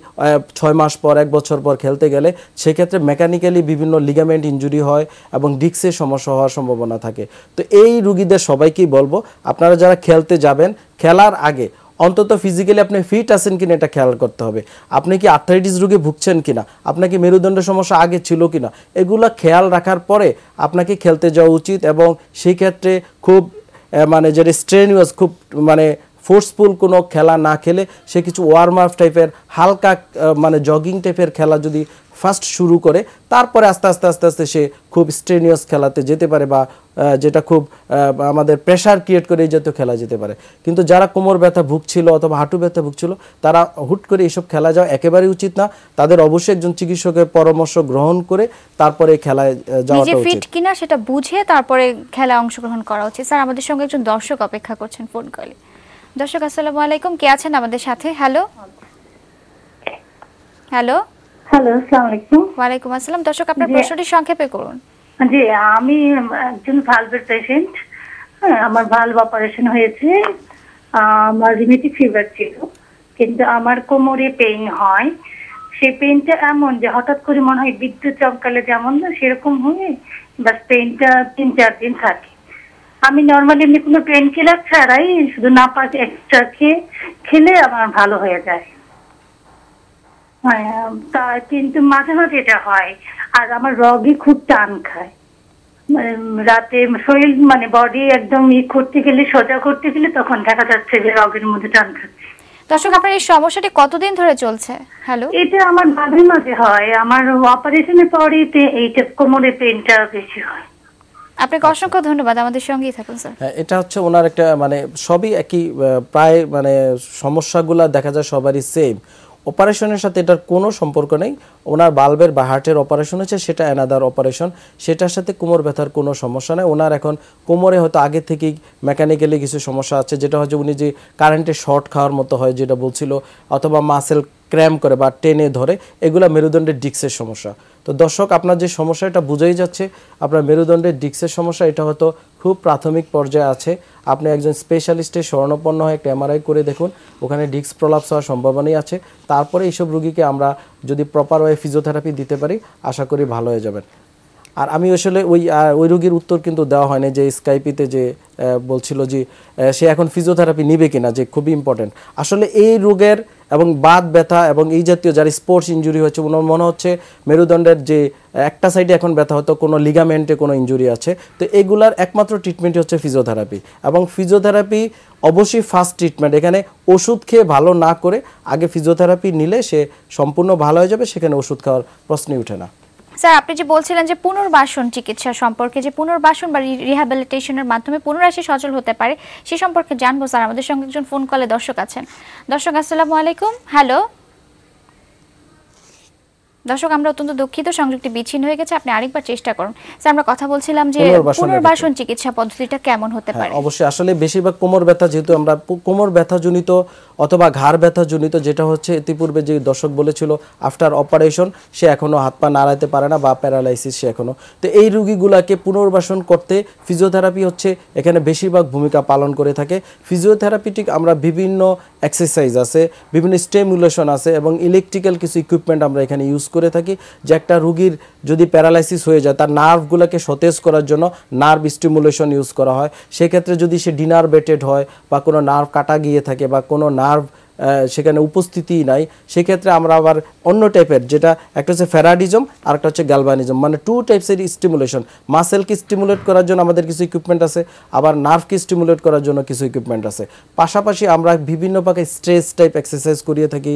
ছয় মাস পর এক বছর পর খেলতে গেলে সেক্ষেত্রে মেকানিক্যালি বিভিন্ন লিগামেন্ট ইঞ্জুরি হয় এবং ডিক্সের সমস্যা হওয়ার সম্ভাবনা থাকে তো এই রুগীদের সবাইকেই বলবো আপনারা যারা খেলতে যাবেন খেলার আগে অন্তত ফিজিক্যালি আপনি ফিট আছেন কিনা এটা খেয়াল করতে হবে আপনি কি আর্থারাইটিস রোগে ভুগছেন কিনা আপনাকে মেরুদণ্ড সমস্যা আগে ছিল কিনা এগুলো খেয়াল রাখার পরে আপনাকে খেলতে যাওয়া উচিত এবং সেই ক্ষেত্রে খুব মানে যেটা স্ট্রেনিউয়াস খুব মানে ফোর্সফুল কোনো খেলা না খেলে সে কিছু ওয়ার্ম আপ টাইপের হালকা মানে জগিং টাইপের খেলা যদি ফার্স্ট শুরু করে তারপরে আস্তে আস্তে আস্তে আস্তে সে খুব স্ট্রেনিয়াস খেলাতে যেতে পারে বা যেটা খুব আমাদের প্রেশার ক্রিয়েট করে এই জাতীয় খেলা যেতে পারে কিন্তু যারা কোমর ব্যথা ভুগছিল অথবা হাঁটু ব্যথা ভুগছিল তারা হুট করে এইসব খেলা যাওয়া একেবারেই উচিত না তাদের অবশ্যই একজন চিকিৎসকের পরামর্শ গ্রহণ করে তারপরে খেলায় যাওয়াটা উচিত ফিট কিনা সেটা বুঝে তারপরে খেলায় অংশগ্রহণ করা উচিত স্যার আমাদের সঙ্গে একজন দর্শক অপেক্ষা করছেন ফোন কলে দর্শক আসসালামু আলাইকুম কে আছেন আমাদের সাথে হ্যালো হ্যালো হ্যালো আসসালামু আলাইকুম ওয়ালাইকুম আসসালাম দর্শক আপনার প্রশ্নটি সংক্ষেপে করুন জি আমি একজন ভালভের হ্যাঁ, পেশেন্ট আমার ভালভ অপারেশন হয়েছে আমার রিমেটিক ফিভার ছিল কিন্তু আমার কোমরে পেইন হয় সেই পেইনটা এমন যে হঠাৎ করে মনে হয় বিদ্যুৎ চমকালে যেমন না সেরকম হয়ে বাস পেইনটা তিন চার দিন থাকে আমি নর্মালি এমনি কোনো পেন কিলার ছাড়াই শুধু না পাশে এক্সট্রা খেয়ে খেলে আমার ভালো হয়ে যায় হ্যাঁ তা কিন্তু মাঝে মাঝে এটা হয় আর আমার রগে খুব টান খায় মানে রাতে শরীর মানে বডি একদম ই করতে গেলে সোজা করতে গেলে তখন দেখা যাচ্ছে যে রগের মধ্যে টান খাচ্ছে দর্শক আপনার এই সমস্যাটি কতদিন ধরে চলছে হ্যালো এটা আমার মাঝে মাঝে হয় আমার অপারেশনের পরে এইটা কোমরে পেনটা বেশি হয় আপনাকে আচ্ছা। অসংখ্য ধন্যবাদ আমাদের সঙ্গেই থাকুন স্যার এটা হচ্ছে ওনার একটা মানে সবই একই প্রায় মানে সমস্যাগুলো দেখা যায় সবারই সেম অপারেশনের সাথে এটার কোনো সম্পর্ক নেই ওনার বাল্বের বা হার্টের অপারেশন হচ্ছে সেটা অ্যানাদার অপারেশন সেটার সাথে কোমর ব্যথার কোনো সমস্যা নেই ওনার এখন কোমরে হয়তো আগে থেকেই মেকানিক্যালি কিছু সমস্যা আছে যেটা হচ্ছে উনি যে কারেন্টে শর্ট খাওয়ার মতো হয় যেটা বলছিল অথবা মাসেল ক্র্যাম করে বা টেনে ধরে এগুলো মেরুদণ্ডের ডিক্সের সমস্যা তো দর্শক আপনার যে সমস্যা এটা বুঝেই যাচ্ছে আপনার মেরুদণ্ডের ডিক্সের সমস্যা এটা হয়তো খুব প্রাথমিক পর্যায়ে আছে আপনি একজন স্পেশালিস্টের স্বর্ণপন্ন হয় একটা এমআরআই করে দেখুন ওখানে ডিক্স প্রলাপস হওয়ার সম্ভাবনাই আছে তারপরে এইসব রুগীকে আমরা যদি প্রপার ওয়ে ফিজিওথেরাপি দিতে পারি আশা করি ভালো হয়ে যাবেন আর আমি আসলে ওই ওই রুগীর উত্তর কিন্তু দেওয়া হয়নি যে স্কাইপিতে যে বলছিল যে সে এখন ফিজিওথেরাপি নিবে কিনা যে খুবই ইম্পর্টেন্ট আসলে এই রোগের এবং বাদ ব্যথা এবং এই জাতীয় যার স্পোর্টস ইঞ্জুরি হয়েছে মনে হচ্ছে মেরুদণ্ডের যে একটা সাইডে এখন ব্যথা হতো কোনো লিগামেন্টে কোনো ইঞ্জুরি আছে তো এগুলার একমাত্র ট্রিটমেন্টই হচ্ছে ফিজিওথেরাপি এবং ফিজিওথেরাপি অবশ্যই ফার্স্ট ট্রিটমেন্ট এখানে ওষুধ খেয়ে ভালো না করে আগে ফিজিওথেরাপি নিলে সে সম্পূর্ণ ভালো হয়ে যাবে সেখানে ওষুধ খাওয়ার প্রশ্নই ওঠে না স্যার আপনি যে বলছিলেন যে পুনর্বাসন চিকিৎসা সম্পর্কে যে পুনর্বাসন বা রিহ্যাবিলিটেশনের মাধ্যমে পুনরায় সচল হতে পারে সে সম্পর্কে জানবো স্যার আমাদের সঙ্গে একজন ফোন কলে দর্শক আছেন দর্শক আসসালামু আলাইকুম হ্যালো দর্শক আমরা অত্যন্ত দুঃখিত সংযুক্তি বিচ্ছিন্ন হয়ে গেছে আপনি আরেকবার চেষ্টা করুন স্যার আমরা কথা বলছিলাম যে পুনর্বাসন চিকিৎসা পদ্ধতিটা কেমন হতে হ্যাঁ, পারে অবশ্যই আসলে বেশিরভাগ কোমর ব্যথা যেহেতু আমরা কোমর ব্যথা জনিত অথবা ঘাড় ব্যথা জনিত যেটা হচ্ছে ইতিপূর্বে যে দর্শক বলেছিল আফটার অপারেশন সে এখনো হাত পা নাড়াইতে পারে না বা প্যারালাইসিস সে এখনো তো এই রুগীগুলাকে পুনর্বাসন করতে ফিজিওথেরাপি হচ্ছে এখানে বেশিরভাগ ভূমিকা পালন করে থাকে ফিজিওথেরাপিটিক আমরা বিভিন্ন এক্সারসাইজ আছে বিভিন্ন স্টেমুলেশন আছে এবং ইলেকট্রিক্যাল কিছু ইকুইপমেন্ট আমরা এখানে ইউজ করে থাকি যে একটা রুগীর যদি প্যারালাইসিস হয়ে যায় তার নার্ভগুলোকে সতেজ করার জন্য নার্ভ স্টিমুলেশন ইউজ করা হয় সেক্ষেত্রে যদি সে ডিনার বেটেড হয় বা কোনো নার্ভ কাটা গিয়ে থাকে বা কোনো নার্ভ সেখানে উপস্থিতি নাই সেক্ষেত্রে আমরা আবার অন্য টাইপের যেটা একটা হচ্ছে ফেরাডিজম আর একটা হচ্ছে গ্যালভানিজম মানে টু টাইপসের স্টিমুলেশন মাসেলকে স্টিমুলেট করার জন্য আমাদের কিছু ইকুইপমেন্ট আছে আবার নার্ভকে স্টিমুলেট করার জন্য কিছু ইকুইপমেন্ট আছে পাশাপাশি আমরা বিভিন্ন প্রকার স্ট্রেস টাইপ এক্সারসাইজ করিয়ে থাকি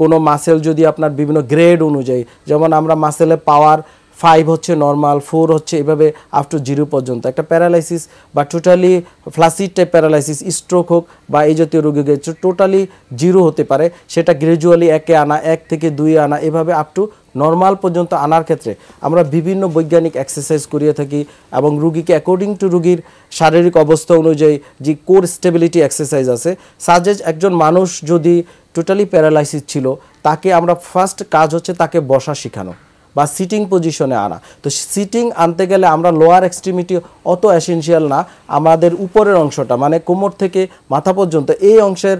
কোনো মাসেল যদি আপনার বিভিন্ন গ্রেড অনুযায়ী যেমন আমরা মাসেলে পাওয়ার ফাইভ হচ্ছে নর্মাল ফোর হচ্ছে এভাবে আপ টু জিরো পর্যন্ত একটা প্যারালাইসিস বা totally flaccid type paralysis stroke হোক বা এই জাতীয় রোগীকে টোটালি জিরো হতে পারে সেটা গ্রাজুয়ালি একে আনা এক থেকে দুই আনা এভাবে আপ টু নর্মাল পর্যন্ত আনার ক্ষেত্রে আমরা বিভিন্ন বৈজ্ঞানিক এক্সারসাইজ করিয়ে থাকি এবং রুগীকে অ্যাকর্ডিং টু রুগীর শারীরিক অবস্থা অনুযায়ী যে কোর স্টেবিলিটি এক্সারসাইজ আছে সাজেজ একজন মানুষ যদি টোটালি প্যারালাইসিস ছিল তাকে আমরা ফার্স্ট কাজ হচ্ছে তাকে বসা শেখানো বা সিটিং পজিশনে আনা তো সিটিং আনতে গেলে আমরা লোয়ার এক্সট্রিমিটি অত অ্যাসেন্সিয়াল না আমাদের উপরের অংশটা মানে কোমর থেকে মাথা পর্যন্ত এই অংশের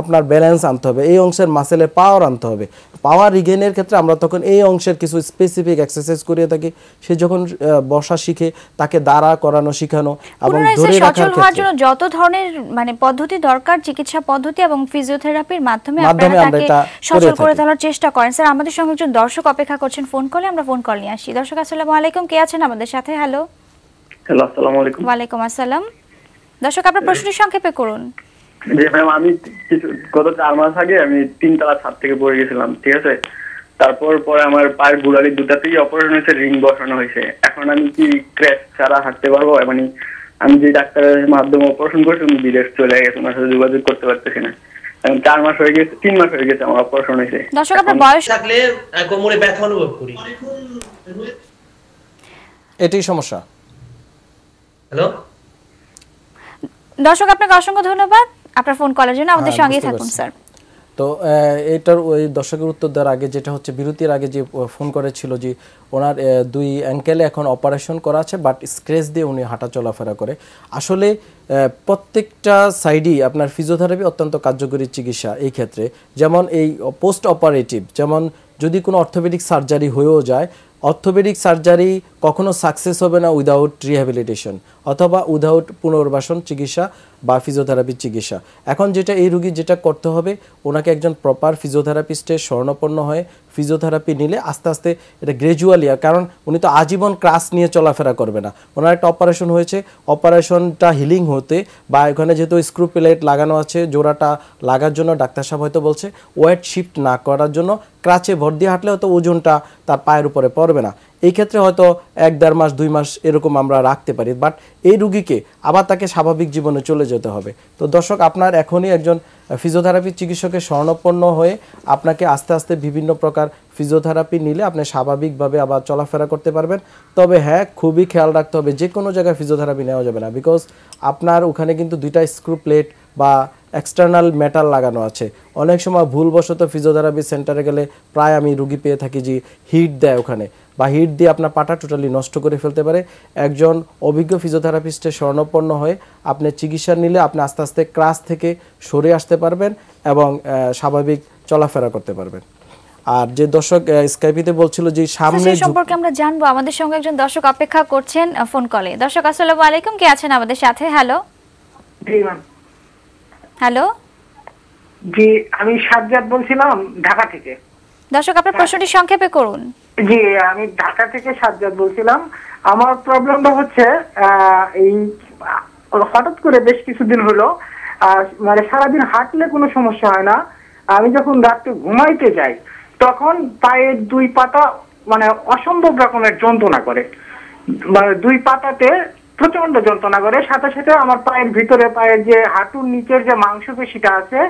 আপনার ব্যালেন্স আনতে হবে এই অংশের মাসেলের পাওয়ার আনতে হবে পাওয়ার রিগেনের ক্ষেত্রে আমরা তখন এই অংশের কিছু স্পেসিফিক এক্সারসাইজ করিয়ে থাকি সে যখন বসা শিখে তাকে দাঁড়া করানো শেখানো এবং ধরে রাখার ক্ষেত্রে জন্য যত ধরনের মানে পদ্ধতি দরকার চিকিৎসা পদ্ধতি এবং ফিজিওথেরাপির মাধ্যমে আপনারা তাকে সচল করে তোলার চেষ্টা করেন স্যার আমাদের সঙ্গে একজন দর্শক অপেক্ষা করছেন ফোন কলে আমরা ফোন কল নিয়ে আসি দর্শক আসসালামু আলাইকুম কে আছেন আমাদের সাথে হ্যালো হ্যালো আসসালামু আলাইকুম ওয়া আলাইকুম আসসালাম দর্শক আপনার হ্যাঁ। প্রশ্ন সংক্ষেপে করুন যে ম্যাম আমি কিছু গত চার মাস আগে আমি তিনতলা ছাদ থেকে পড়ে গেছিলাম ঠিক আছে তারপর পরে আমার পায়ের গুড়ালি দুটাতেই অপারেশন হয়েছে রিং বসানো হয়েছে এখন আমি কি ক্র্যাশ ছাড়া হাঁটতে পারবো মানে আমি যে ডাক্তারের মাধ্যমে অপারেশন করছি উনি বিদেশ চলে গেছে তোমার সাথে যোগাযোগ করতে পারতেছি না এখন চার মাস হয়ে গেছে তিন মাস হয়ে গেছে আমার অপারেশন হয়েছে দর্শক আপনার বয়স থাকলে কোমরে ব্যথা অনুভব করি এটাই সমস্যা হ্যালো দর্শক আপনাকে অসংখ্য ধন্যবাদ আপনার ফোন করার জন্য আমাদের হ্যাঁ, সঙ্গেই থাকুন স্যার তো এটার ওই দর্শকের উত্তর দেওয়ার আগে যেটা হচ্ছে বিরতির আগে যে ফোন করেছিল যে ওনার দুই অ্যাঙ্কেলে এখন অপারেশন করা আছে বাট স্ক্রেচ দিয়ে উনি হাঁটা চলাফেরা করে আসলে প্রত্যেকটা সাইডই আপনার ফিজিওথেরাপি অত্যন্ত কার্যকরী চিকিৎসা এই ক্ষেত্রে যেমন এই পোস্ট অপারেটিভ যেমন যদি কোনো অর্থোপেডিক সার্জারি হয়েও যায় অর্থোপেডিক সার্জারি কখনো সাকসেস হবে না উইদাউট রিহ্যাবিলিটেশন অথবা উইদাউট পুনর্বাসন চিকিৎসা বা ফিজিওথেরাপির চিকিৎসা এখন যেটা এই রুগী যেটা করতে হবে ওনাকে একজন প্রপার ফিজিওথেরাপিস্টের স্বর্ণপন্ন হয়ে ফিজিওথেরাপি নিলে আস্তে আস্তে এটা গ্রেজুয়ালি কারণ উনি তো আজীবন ক্রাস নিয়ে চলাফেরা করবে না ওনার একটা অপারেশন হয়েছে অপারেশনটা হিলিং হতে বা এখানে যেহেতু স্ক্রু প্লেট লাগানো আছে জোড়াটা লাগার জন্য ডাক্তার সাহেব হয়তো বলছে ওয়েট শিফট না করার জন্য ক্রাচে ভর দিয়ে হাঁটলে হয়তো ওজনটা তার পায়ের উপরে পড়বে করবে না এই ক্ষেত্রে হয়তো এক দেড় মাস দুই মাস এরকম আমরা রাখতে পারি বাট এই রুগীকে আবার তাকে স্বাভাবিক জীবনে চলে যেতে হবে তো দর্শক আপনার এখনই একজন ফিজিওথেরাপি চিকিৎসকের স্বর্ণপন্ন হয়ে আপনাকে আস্তে আস্তে বিভিন্ন প্রকার ফিজিওথেরাপি নিলে আপনি স্বাভাবিকভাবে আবার চলাফেরা করতে পারবেন তবে হ্যাঁ খুবই খেয়াল রাখতে হবে যে কোনো জায়গায় ফিজিওথেরাপি নেওয়া যাবে না বিকজ আপনার ওখানে কিন্তু দুইটা স্ক্রু প্লেট বা এক্সটার্নাল মেটাল লাগানো আছে অনেক সময় ভুলবশত ফিজিওথেরাপি সেন্টারে গেলে প্রায় আমি রুগী পেয়ে থাকি যে হিট দেয় ওখানে বা হিট দিয়ে আপনার পাটা টোটালি নষ্ট করে ফেলতে পারে একজন অভিজ্ঞ ফিজিওথেরাপিস্টের স্বর্ণপন্ন হয়ে আপনি চিকিৎসা নিলে আপনি আস্তে আস্তে ক্রাস থেকে সরে আসতে পারবেন এবং স্বাভাবিক চলাফেরা করতে পারবেন আর যে দর্শক স্কাইপিতে বলছিল যে আচ্ছা, সামনে সম্পর্কে আমরা জানবো আমাদের সঙ্গে একজন দর্শক অপেক্ষা করছেন ফোন কলে দর্শক আসসালামু আলাইকুম কে আছেন আমাদের সাথে হ্যালো জি ম্যাম হ্যালো জি আমি সাজ্জাদ বলছিলাম ঢাকা থেকে দর্শক আপনার হ্যাঁ। প্রশ্নটি সংক্ষেপে করুন জি আমি ঢাকা থেকে সাজ্জাদ বলছিলাম আমার প্রবলেমটা হচ্ছে এই হঠাৎ করে বেশ কিছুদিন হলো মানে সারাদিন হাঁটলে কোনো সমস্যা হয় না আমি যখন রাত্রে ঘুমাইতে যাই তখন পায়ের দুই পাতা মানে অসম্ভব রকমের যন্ত্রণা করে মানে দুই পাতাতে প্রচন্ড যন্ত্রণা করে সাথে সাথে আমার পায়ের ভিতরে পায়ের যে হাঁটুর নিচের যে পেশিটা আছে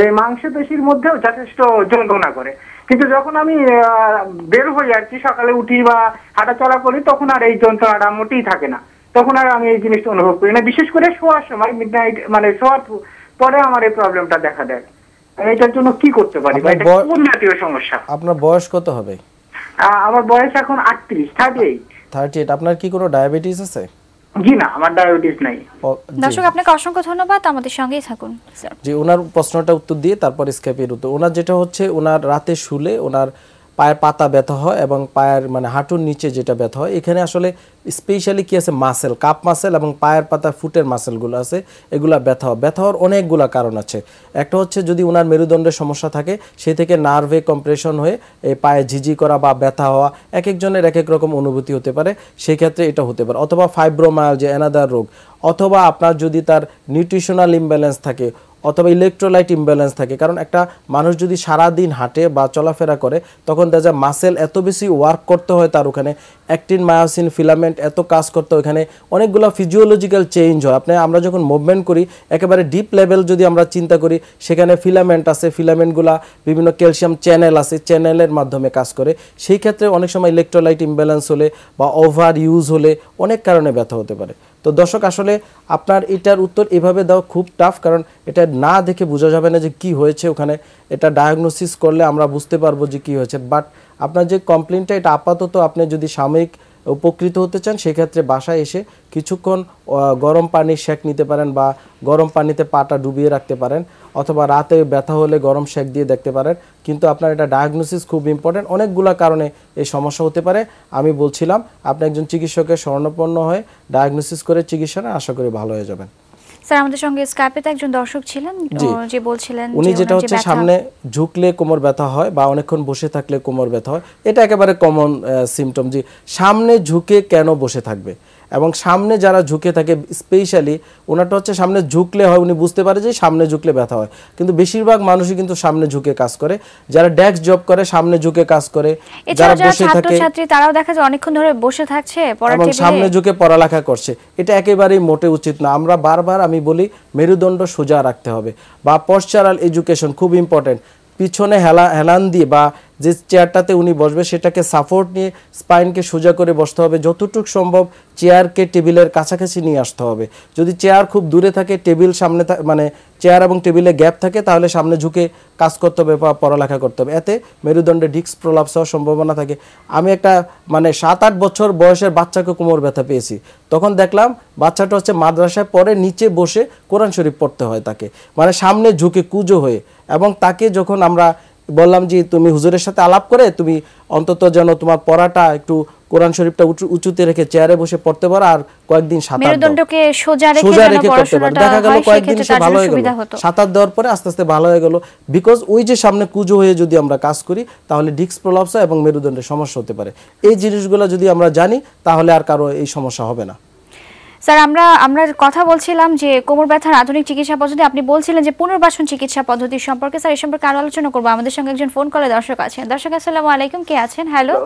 এই মাংসপেশির মধ্যেও যথেষ্ট যন্ত্রণা করে কিন্তু যখন আমি বের হই আর কি সকালে উঠি বা হাঁটাচলা করি তখন আর এই যন্ত্রণাটা মোটেই থাকে না তখন আর আমি এই জিনিসটা অনুভব করি না বিশেষ করে শোয়ার সময় মিড নাইট মানে শোয়ার পরে আমার এই প্রবলেমটা দেখা দেয় এটার জন্য কি করতে পারি কোন জাতীয় সমস্যা আপনার বয়স কত হবে আমার বয়স এখন আটত্রিশ থার্টি এইট থার্টি এইট আপনার কি কোনো ডায়াবেটিস আছে জি না আমার ডায়াবেটিস নাই দর্শক আপনাকে অসংখ্য ধন্যবাদ আমাদের সঙ্গেই থাকুন জি ওনার প্রশ্নটা উত্তর দিয়ে তারপর স্ক্যাপের উত্তর ওনার যেটা হচ্ছে ওনার রাতে শুলে ওনার পায়ের পাতা ব্যথা হয় এবং পায়ের মানে হাঁটুর নিচে যেটা ব্যথা হয় এখানে আসলে স্পেশালি কি আছে মাসেল কাপ মাসেল এবং পায়ের পাতা ফুটের মাসেলগুলো আছে এগুলা ব্যথা হয় ব্যথা হওয়ার অনেকগুলা কারণ আছে একটা হচ্ছে যদি ওনার মেরুদণ্ডের সমস্যা থাকে সেই থেকে নার্ভে কম্প্রেশন হয়ে এই পায়ে ঝিঝি করা বা ব্যথা হওয়া এক একজনের এক এক রকম অনুভূতি হতে পারে সেক্ষেত্রে এটা হতে পারে অথবা ফাইব্রোমায়াল যে অ্যানাদার রোগ অথবা আপনার যদি তার নিউট্রিশনাল ইমব্যালেন্স থাকে অথবা ইলেকট্রোলাইট ইমব্যালেন্স থাকে কারণ একটা মানুষ যদি সারা দিন হাঁটে বা চলাফেরা করে তখন দেখা যায় মাসেল এত বেশি ওয়ার্ক করতে হয় তার ওখানে অ্যাক্টিন মায়াসিন ফিলামেন্ট এত কাজ করতে হয় ওখানে অনেকগুলো ফিজিওলজিক্যাল চেঞ্জ হয় আপনি আমরা যখন মুভমেন্ট করি একেবারে ডিপ লেভেল যদি আমরা চিন্তা করি সেখানে ফিলামেন্ট আছে ফিলামেন্টগুলা বিভিন্ন ক্যালসিয়াম চ্যানেল আছে চ্যানেলের মাধ্যমে কাজ করে সেই ক্ষেত্রে অনেক সময় ইলেকট্রোলাইট ইমব্যালেন্স হলে বা ওভার ইউজ হলে অনেক কারণে ব্যথা হতে পারে তো দর্শক আসলে আপনার এটার উত্তর এভাবে দেওয়া খুব টাফ কারণ এটা না দেখে বোঝা যাবে না যে কি হয়েছে ওখানে এটা ডায়াগনোসিস করলে আমরা বুঝতে পারবো যে কি হয়েছে বাট আপনার যে কমপ্লেনটা এটা আপাতত আপনি যদি সাময়িক উপকৃত হতে চান সেক্ষেত্রে বাসায় এসে কিছুক্ষণ গরম পানির শেক নিতে পারেন বা গরম পানিতে পাটা ডুবিয়ে রাখতে পারেন অথবা রাতে ব্যথা হলে গরম শেক দিয়ে দেখতে পারেন কিন্তু আপনার এটা ডায়াগনোসিস খুব ইম্পর্টেন্ট অনেকগুলো কারণে এই সমস্যা হতে পারে আমি বলছিলাম আপনি একজন চিকিৎসকের স্বর্ণপন্ন হয়ে ডায়াগনোসিস করে চিকিৎসা আশা করি ভালো হয়ে যাবেন স্যার আমাদের সঙ্গে স্কাইপে একজন দর্শক ছিলেন যে বলছিলেন উনি যেটা হচ্ছে সামনে ঝুঁকলে কোমর ব্যথা হয় বা অনেকক্ষণ বসে থাকলে কোমর ব্যথা হয় এটা একেবারে কমন সিমটম যে সামনে ঝুঁকে কেন বসে থাকবে এবং সামনে যারা ঝুঁকে থাকে স্পেশালি ওনারটা হচ্ছে সামনে ঝুঁকলে হয় উনি বুঝতে পারে যে সামনে ঝুঁকলে ব্যথা হয় কিন্তু বেশিরভাগ মানুষই কিন্তু সামনে ঝুঁকে কাজ করে যারা ডেস্ক জব করে সামনে ঝুঁকে কাজ করে যারা বসে থাকে তারাও দেখা যায় অনেকক্ষণ ধরে বসে থাকছে এবং সামনে ঝুঁকে পড়ালেখা করছে এটা একেবারেই মোটে উচিত না আমরা বারবার আমি বলি মেরুদণ্ড সোজা রাখতে হবে বা পশ্চারাল এডুকেশন খুব ইম্পর্টেন্ট পিছনে হেলা হেলান দিয়ে বা যে চেয়ারটাতে উনি বসবে সেটাকে সাপোর্ট নিয়ে স্পাইনকে সোজা করে বসতে হবে যতটুক সম্ভব চেয়ারকে টেবিলের কাছাকাছি নিয়ে আসতে হবে যদি চেয়ার খুব দূরে থাকে টেবিল সামনে মানে চেয়ার এবং টেবিলে গ্যাপ থাকে তাহলে সামনে ঝুঁকে কাজ করতে হবে বা পড়ালেখা করতে হবে এতে মেরুদণ্ডে ডিস্ক প্রলাপ হওয়ার সম্ভাবনা থাকে আমি একটা মানে সাত আট বছর বয়সের বাচ্চাকে কোমর ব্যথা পেয়েছি তখন দেখলাম বাচ্চাটা হচ্ছে মাদ্রাসায় পরে নিচে বসে কোরআন শরীফ পড়তে হয় তাকে মানে সামনে ঝুঁকে কুজো হয়ে এবং তাকে যখন আমরা বললাম যে তুমি হুজুরের সাথে আলাপ করে তুমি অন্তত যেন তোমার পড়াটা একটু কোরআন শরীফটা উঁচুতে রেখে চেয়ারে বসে পড়তে পারো আর কয়েকদিন সাঁতার রেখে পড়তে পারো দেখা গেল কয়েকদিন সে ভালো হয়ে গেল সাঁতার দেওয়ার পরে আস্তে আস্তে ভালো হয়ে গেল বিকজ ওই যে সামনে কুজো হয়ে যদি আমরা কাজ করি তাহলে ডিক্স প্রলাপস এবং মেরুদণ্ডের সমস্যা হতে পারে এই জিনিসগুলো যদি আমরা জানি তাহলে আর কারো এই সমস্যা হবে না স্যার আমরা আমরা কথা বলছিলাম যে কোমর ব্যথার আধুনিক চিকিৎসা পদ্ধতি আপনি বলছিলেন যে পুনর্বাসন চিকিৎসা পদ্ধতি সম্পর্কে স্যার এই সম্পর্কে আরো আলোচনা করবো আমাদের সঙ্গে একজন ফোন করে দর্শক আছেন দর্শক আসসালামু আলাইকুম কে আছেন হ্যালো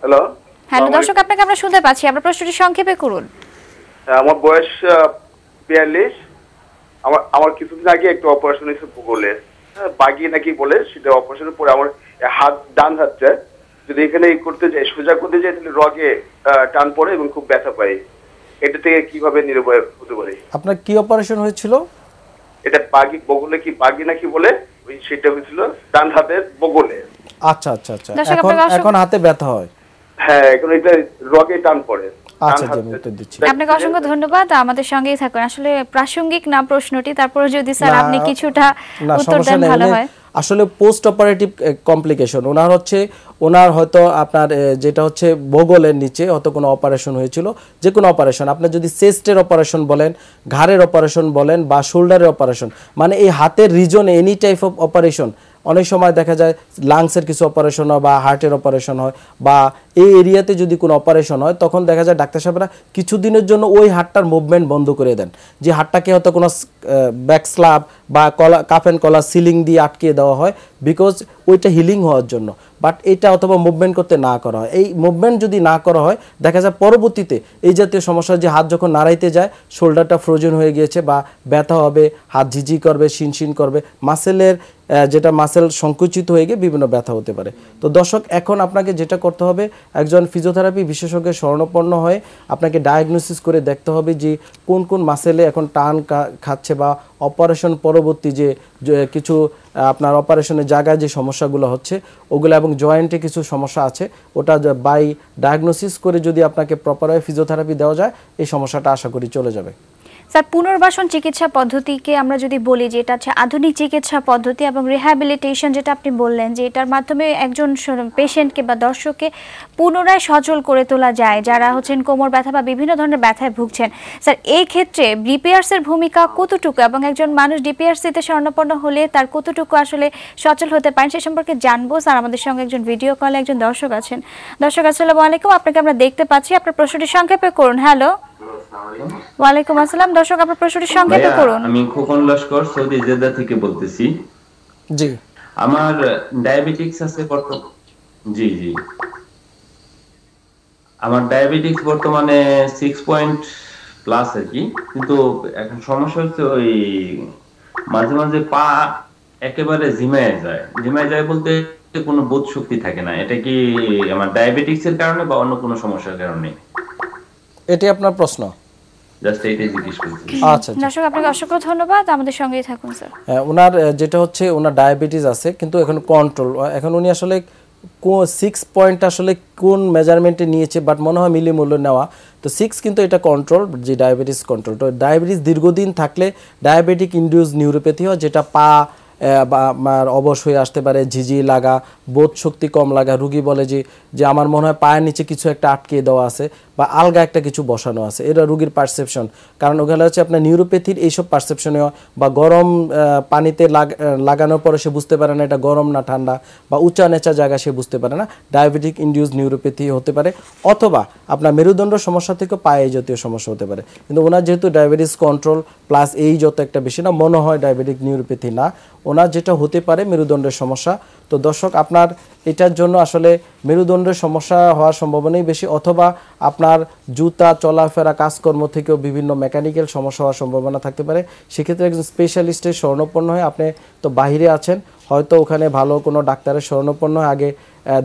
হ্যালো হ্যালো দর্শক আপনাকে আমরা শুনতে পাচ্ছি আপনার প্রশ্নটি সংক্ষেপে করুন আমার বয়স বিয়াল্লিশ আমার আমার কিছুদিন আগে একটা অপারেশন হয়েছে বলে হ্যাঁ, বাগিয়ে নাকি বলে সেটা অপারেশনের পরে আমার হাত ডান হাতটা যদি এখানে করতে যাই সোজা করতে যাই তাহলে রগে টান পড়ে এবং খুব ব্যথা পাই এটা থেকে কিভাবে নিরুপায় হতে পারে আপনার কি অপারেশন হয়েছিল এটা বাগি বগলে কি বাগি নাকি বলে ওই সেটা হয়েছিল ডান হাতের বগলে আচ্ছা আচ্ছা আচ্ছা এখন এখন হাতে ব্যথা হয় হ্যাঁ এখন এটা রগে টান পড়ে আচ্ছা, আপনাকে অসংখ্য ধন্যবাদ আমাদের সঙ্গেই থাকুন আসলে প্রাসঙ্গিক না প্রশ্নটি তারপরে যদি স্যার আপনি কিছুটা উত্তর দেন ভালো হয় আসলে পোস্ট অপারেটিভ কমপ্লিকেশন ওনার হচ্ছে ওনার হয়তো আপনার যেটা হচ্ছে বগলের নিচে হয়তো কোনো অপারেশন হয়েছিল যে কোনো অপারেশন আপনি যদি চেস্টের অপারেশন বলেন ঘাড়ের অপারেশন বলেন বা শোল্ডারের অপারেশন মানে এই হাতের রিজনে এনি টাইপ অফ অপারেশন অনেক সময় দেখা যায় লাংসের কিছু অপারেশন হয় বা হার্টের অপারেশন হয় বা এই এরিয়াতে যদি কোনো অপারেশন হয় তখন দেখা যায় ডাক্তার সাহেবরা কিছুদিনের জন্য ওই হাটটার মুভমেন্ট বন্ধ করে দেন যে হাটটাকে হয়তো কোনো ব্যাক স্লাব বা কলা কাফ অ্যান্ড কলা সিলিং দিয়ে আটকে দেওয়া হয় বিকজ ওইটা হিলিং হওয়ার জন্য বাট এটা অথবা মুভমেন্ট করতে না করা হয় এই মুভমেন্ট যদি না করা হয় দেখা যায় পরবর্তীতে এই জাতীয় সমস্যা যে হাত যখন নাড়াইতে যায় শোল্ডারটা ফ্রোজেন হয়ে গিয়েছে বা ব্যথা হবে হাত ঝিঝি করবে শিনশিন করবে মাসেলের যেটা মাসেল সংকুচিত হয়ে গিয়ে বিভিন্ন ব্যথা হতে পারে তো দর্শক এখন আপনাকে যেটা করতে হবে একজন ফিজিওথেরাপি বিশেষজ্ঞের স্বর্ণপন্ন হয়ে আপনাকে ডায়াগনোসিস করে দেখতে হবে যে কোন কোন মাসেলে এখন টান খাচ্ছে বা অপারেশন পরবর্তী যে কিছু আপনার অপারেশনের জায়গায় যে সমস্যাগুলো হচ্ছে ওগুলো এবং জয়েন্টে কিছু সমস্যা আছে ওটা বাই ডায়াগনোসিস করে যদি আপনাকে প্রপার ফিজিওথেরাপি দেওয়া যায় এই সমস্যাটা আশা করি চলে যাবে স্যার পুনর্বাসন চিকিৎসা পদ্ধতিকে আমরা যদি বলি যে এটা হচ্ছে আধুনিক চিকিৎসা পদ্ধতি এবং রিহ্যাবিলিটেশন যেটা আপনি বললেন যে এটার মাধ্যমে একজন পেশেন্টকে বা দর্শককে পুনরায় সচল করে তোলা যায় যারা হচ্ছেন কোমর ব্যথা বা বিভিন্ন ধরনের ব্যথায় ভুগছেন স্যার এই ক্ষেত্রে ডিপিআরসের ভূমিকা কতটুকু এবং একজন মানুষ ডিপিআরসিতে স্বর্ণপন্ন হলে তার কতটুকু আসলে সচল হতে পারেন সে সম্পর্কে জানবো স্যার আমাদের সঙ্গে একজন ভিডিও কলে একজন দর্শক আছেন দর্শক আসসালামু আলাইকুম আপনাকে আমরা দেখতে পাচ্ছি আপনার প্রশ্নটি সংক্ষেপে করুন হ্যালো ওয়ালাইকুম আসসালাম দর্শক আপনার প্রশ্নটি সংক্ষেপে করুন আমি খোকন লস্কর সৌদি জেদ্দা থেকে বলতেছি জি আমার ডায়াবেটিক্স আছে বর্তমানে জি জি আমার ডায়াবেটিক্স বর্তমানে 6 প্লাস আর কি কিন্তু এখন সমস্যা হচ্ছে ওই মাঝে মাঝে পা একেবারে ঝিমায় যায় ঝিমায় যায় বলতে কোনো বোধ শক্তি থাকে না এটা কি আমার ডায়াবেটিক্সের কারণে বা অন্য কোনো সমস্যার কারণে এটি আপনার প্রশ্ন আচ্ছা ধন্যবাদ ওনার হ্যাঁ, যেটা হচ্ছে ওনার ডায়াবেটিস আছে কিন্তু এখন কন্ট্রোল এখন উনি আসলে সিক্স পয়েন্ট আসলে কোন মেজারমেন্টে নিয়েছে বাট মনে হয় মিলি মূল্য নেওয়া তো সিক্স কিন্তু এটা কন্ট্রোল যে ডায়াবেটিস কন্ট্রোল তো ডায়াবেটিস দীর্ঘদিন থাকলে ডায়াবেটিক ইন্ডিউস নিউরোপ্যাথি হয় যেটা পা আমার অবশ হয়ে আসতে পারে ঝিঝি লাগা বোধ শক্তি কম লাগা রুগী বলে যে যে আমার মনে হয় পায়ের নিচে কিছু একটা আটকে দেওয়া আছে বা আলগা একটা কিছু বসানো আছে এটা রুগীর পারসেপশন কারণ ওখানে হচ্ছে আপনার নিউরোপ্যাথির এইসব পারসেপশনে বা গরম পানিতে লাগানোর পরে সে বুঝতে পারে না এটা গরম না ঠান্ডা বা উঁচা নেচা জায়গা সে বুঝতে পারে না ডায়াবেটিক ইন্ডিউস নিউরোপ্যাথি হতে পারে অথবা আপনার মেরুদণ্ড সমস্যা থেকে পায়ে জাতীয় সমস্যা হতে পারে কিন্তু ওনার যেহেতু ডায়াবেটিস কন্ট্রোল প্লাস এই যত একটা বেশি না মনে হয় ডায়াবেটিক নিউরোপ্যাথি না ওনার যেটা হতে পারে মেরুদণ্ডের সমস্যা তো দর্শক আপনার এটার জন্য আসলে মেরুদণ্ডের সমস্যা হওয়ার সম্ভাবনাই বেশি অথবা আপনার জুতা চলাফেরা কাজকর্ম থেকেও বিভিন্ন মেকানিক্যাল সমস্যা হওয়ার সম্ভাবনা থাকতে পারে সেক্ষেত্রে একজন স্পেশালিস্টের স্বর্ণপন্ন হয়ে আপনি তো বাহিরে আছেন হয়তো ওখানে ভালো কোনো ডাক্তারের স্বর্ণপন্ন আগে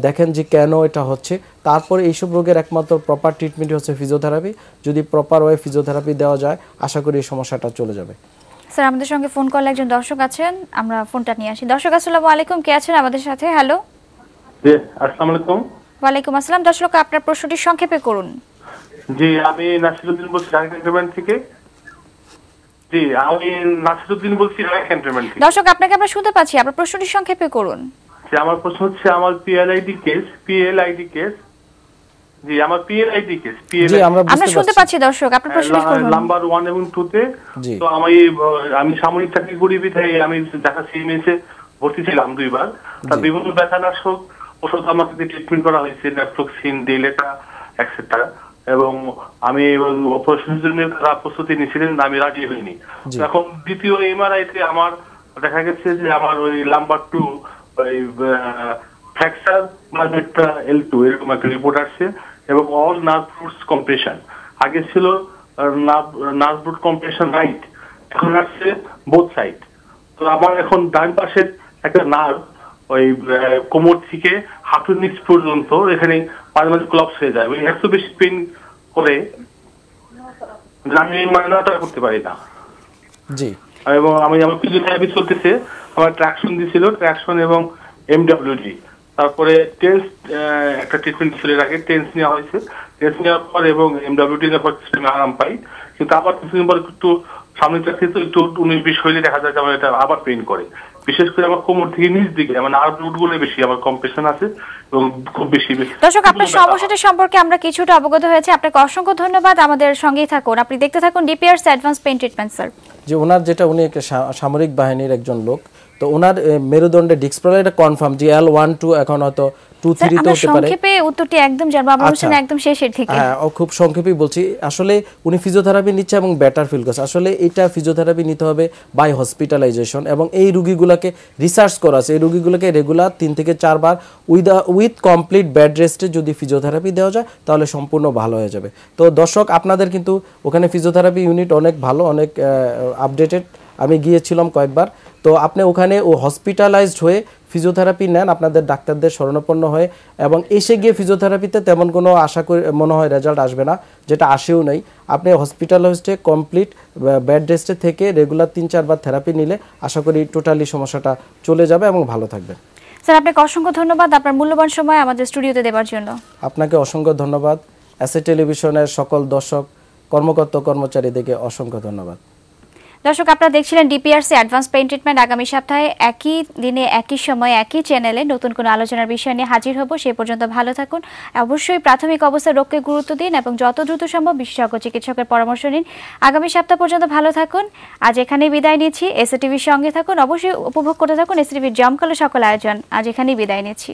দেখেন যে কেন এটা হচ্ছে তারপরে এইসব রোগের একমাত্র প্রপার ট্রিটমেন্ট হচ্ছে ফিজিওথেরাপি যদি প্রপার ওয়ে ফিজিওথেরাপি দেওয়া যায় আশা করি এই সমস্যাটা চলে যাবে স্যার আমাদের সঙ্গে ফোন কল একজন দর্শক আছেন আমরা ফোনটা নিয়ে আসি দর্শক আসসালামু আলাইকুম কে আছেন আমাদের সাথে হ্যালো জি আসসালামু আলাইকুম ওয়ালাইকুম আসসালাম দর্শক আপনার প্রশ্নটি সংক্ষেপে করুন জি আমি নাসিরুদ্দিন বলছি ঢাকা থেকে জি আমি নাসিরুদ্দিন বলছি ঢাকা ক্যান্টনমেন্ট থেকে দর্শক আপনাকে আমরা শুনতে পাচ্ছি আপনার প্রশ্নটি সংক্ষেপে করুন জি আমার প্রশ্ন হচ্ছে আমার পিএলআইডি কেস পিএলআইডি কেস এবং তো আমি সামরিক আমি ওষুধ করা হয়েছে এবং আমি জন্য প্রস্তুতি নিয়েছিলেন আমি রাজি হইনি এখন দ্বিতীয় এমআরআই তে আমার দেখা গেছে যে আমার ওই নাম্বার টু ওই ফ্র্যাকচার মানে একটা এল টু এরকম একটা রিপোর্ট আসছে এবং অল নার্ভ রুটস কম্প্রেশন আগে ছিল নার্ভ রুট কম্প্রেশন রাইট এখন আসছে বোথ সাইড তো আমার এখন ডান পাশের একটা নার্ভ ওই কোমর থেকে হাঁটুর নিচ পর্যন্ত এখানে মাঝে মাঝে ক্লপস হয়ে যায় মানে এত বেশি পেন করে আমি মানাটা করতে পারি না জি এবং আমি আমার কিছু থেরাপি চলতেছে আমার ট্র্যাকশন দিয়েছিল ট্র্যাকশন এবং এমডব্লিউডি তারপরে টেন্স একটা ট্রিটমেন্ট ছিল আগে টেন্স নেওয়া হয়েছে টেন্স নেওয়ার পর এবং এমডাব্লিউটি নেওয়ার পর কিছুদিন আরাম পাই কিন্তু আবার কিছুদিন পর একটু সামনে চাকরি তো একটু উনিশ বিশ হইলে দেখা যায় যে আমার এটা আবার পেইন করে বিশেষ করে আমার কোমর থেকে নিচ দিকে মানে আর রুটগুলো বেশি আমার কম্প্রেশন আছে এবং খুব বেশি বেশি দর্শক আপনার সমস্যাটা সম্পর্কে আমরা কিছুটা অবগত হয়েছে আপনাকে অসংখ্য ধন্যবাদ আমাদের সঙ্গেই থাকুন আপনি দেখতে থাকুন DPR's advance pain treatment sir যে ওনার যেটা উনি সামরিক বাহিনীর একজন লোক তো ওনার মেরুদণ্ডে ডিস্ক প্রবলেম এটা কনফার্ম যে এল ওয়ান টু এখন হয়তো টু থ্রি তো হতে পারে সংক্ষেপে উত্তরটি একদম জানবো আমার আচ্ছা। অনুষ্ঠানে একদম শেষের থেকে হ্যাঁ খুব সংক্ষেপেই বলছি আসলে উনি ফিজিওথেরাপি নিচ্ছে এবং বেটার ফিল করছে আসলে এটা ফিজিওথেরাপি নিতে হবে বাই হসপিটালাইজেশন এবং এই রুগীগুলোকে রিসার্চ করা আছে এই রুগীগুলোকে রেগুলার তিন থেকে চারবার উইথ উইথ কমপ্লিট বেড রেস্টে যদি ফিজিওথেরাপি দেওয়া যায় তাহলে সম্পূর্ণ ভালো হয়ে যাবে তো দর্শক আপনাদের কিন্তু ওখানে ফিজিওথেরাপি ইউনিট অনেক ভালো অনেক আপডেটেড আমি গিয়েছিলাম কয়েকবার তো আপনি ওখানে ও হসপিটালাইজড হয়ে ফিজিওথেরাপি নেন আপনাদের ডাক্তারদের স্মরণাপন্ন হয়ে এবং এসে গিয়ে ফিজিওথেরাপিতে তেমন কোনো আশা করে মনে হয় রেজাল্ট আসবে না যেটা আসেও নেই আপনি হসপিটালাইজডে কমপ্লিট ব্যাড রেস্টে থেকে রেগুলার তিন চারবার থেরাপি নিলে আশা করি টোটালি সমস্যাটা চলে যাবে এবং ভালো থাকবে স্যার আপনাকে অসংখ্য ধন্যবাদ আপনার মূল্যবান সময় আমাদের স্টুডিওতে দেওয়ার জন্য আপনাকে অসংখ্য ধন্যবাদ অ্যাসে টেলিভিশনের সকল দর্শক কর্মকর্তা কর্মচারীদেরকে অসংখ্য ধন্যবাদ দর্শক আপনারা দেখছিলেন ডিপিআরসি অ্যাডভান্স পেইন্ট ট্রিটমেন্ট আগামী সপ্তাহে একই দিনে একই সময় একই চ্যানেলে নতুন কোনো আলোচনার বিষয় নিয়ে হাজির হব সে পর্যন্ত ভালো থাকুন অবশ্যই প্রাথমিক অবস্থা রোগকে গুরুত্ব দিন এবং যত দ্রুত সম্ভব বিশেষজ্ঞ চিকিৎসকের পরামর্শ নিন আগামী সপ্তাহ পর্যন্ত ভালো থাকুন আজ এখানেই বিদায় নিচ্ছি এসএ টিভির সঙ্গে থাকুন অবশ্যই উপভোগ করতে থাকুন এসএ টিভির জমকালো সকল আয়োজন আজ এখানেই বিদায় নিচ্ছি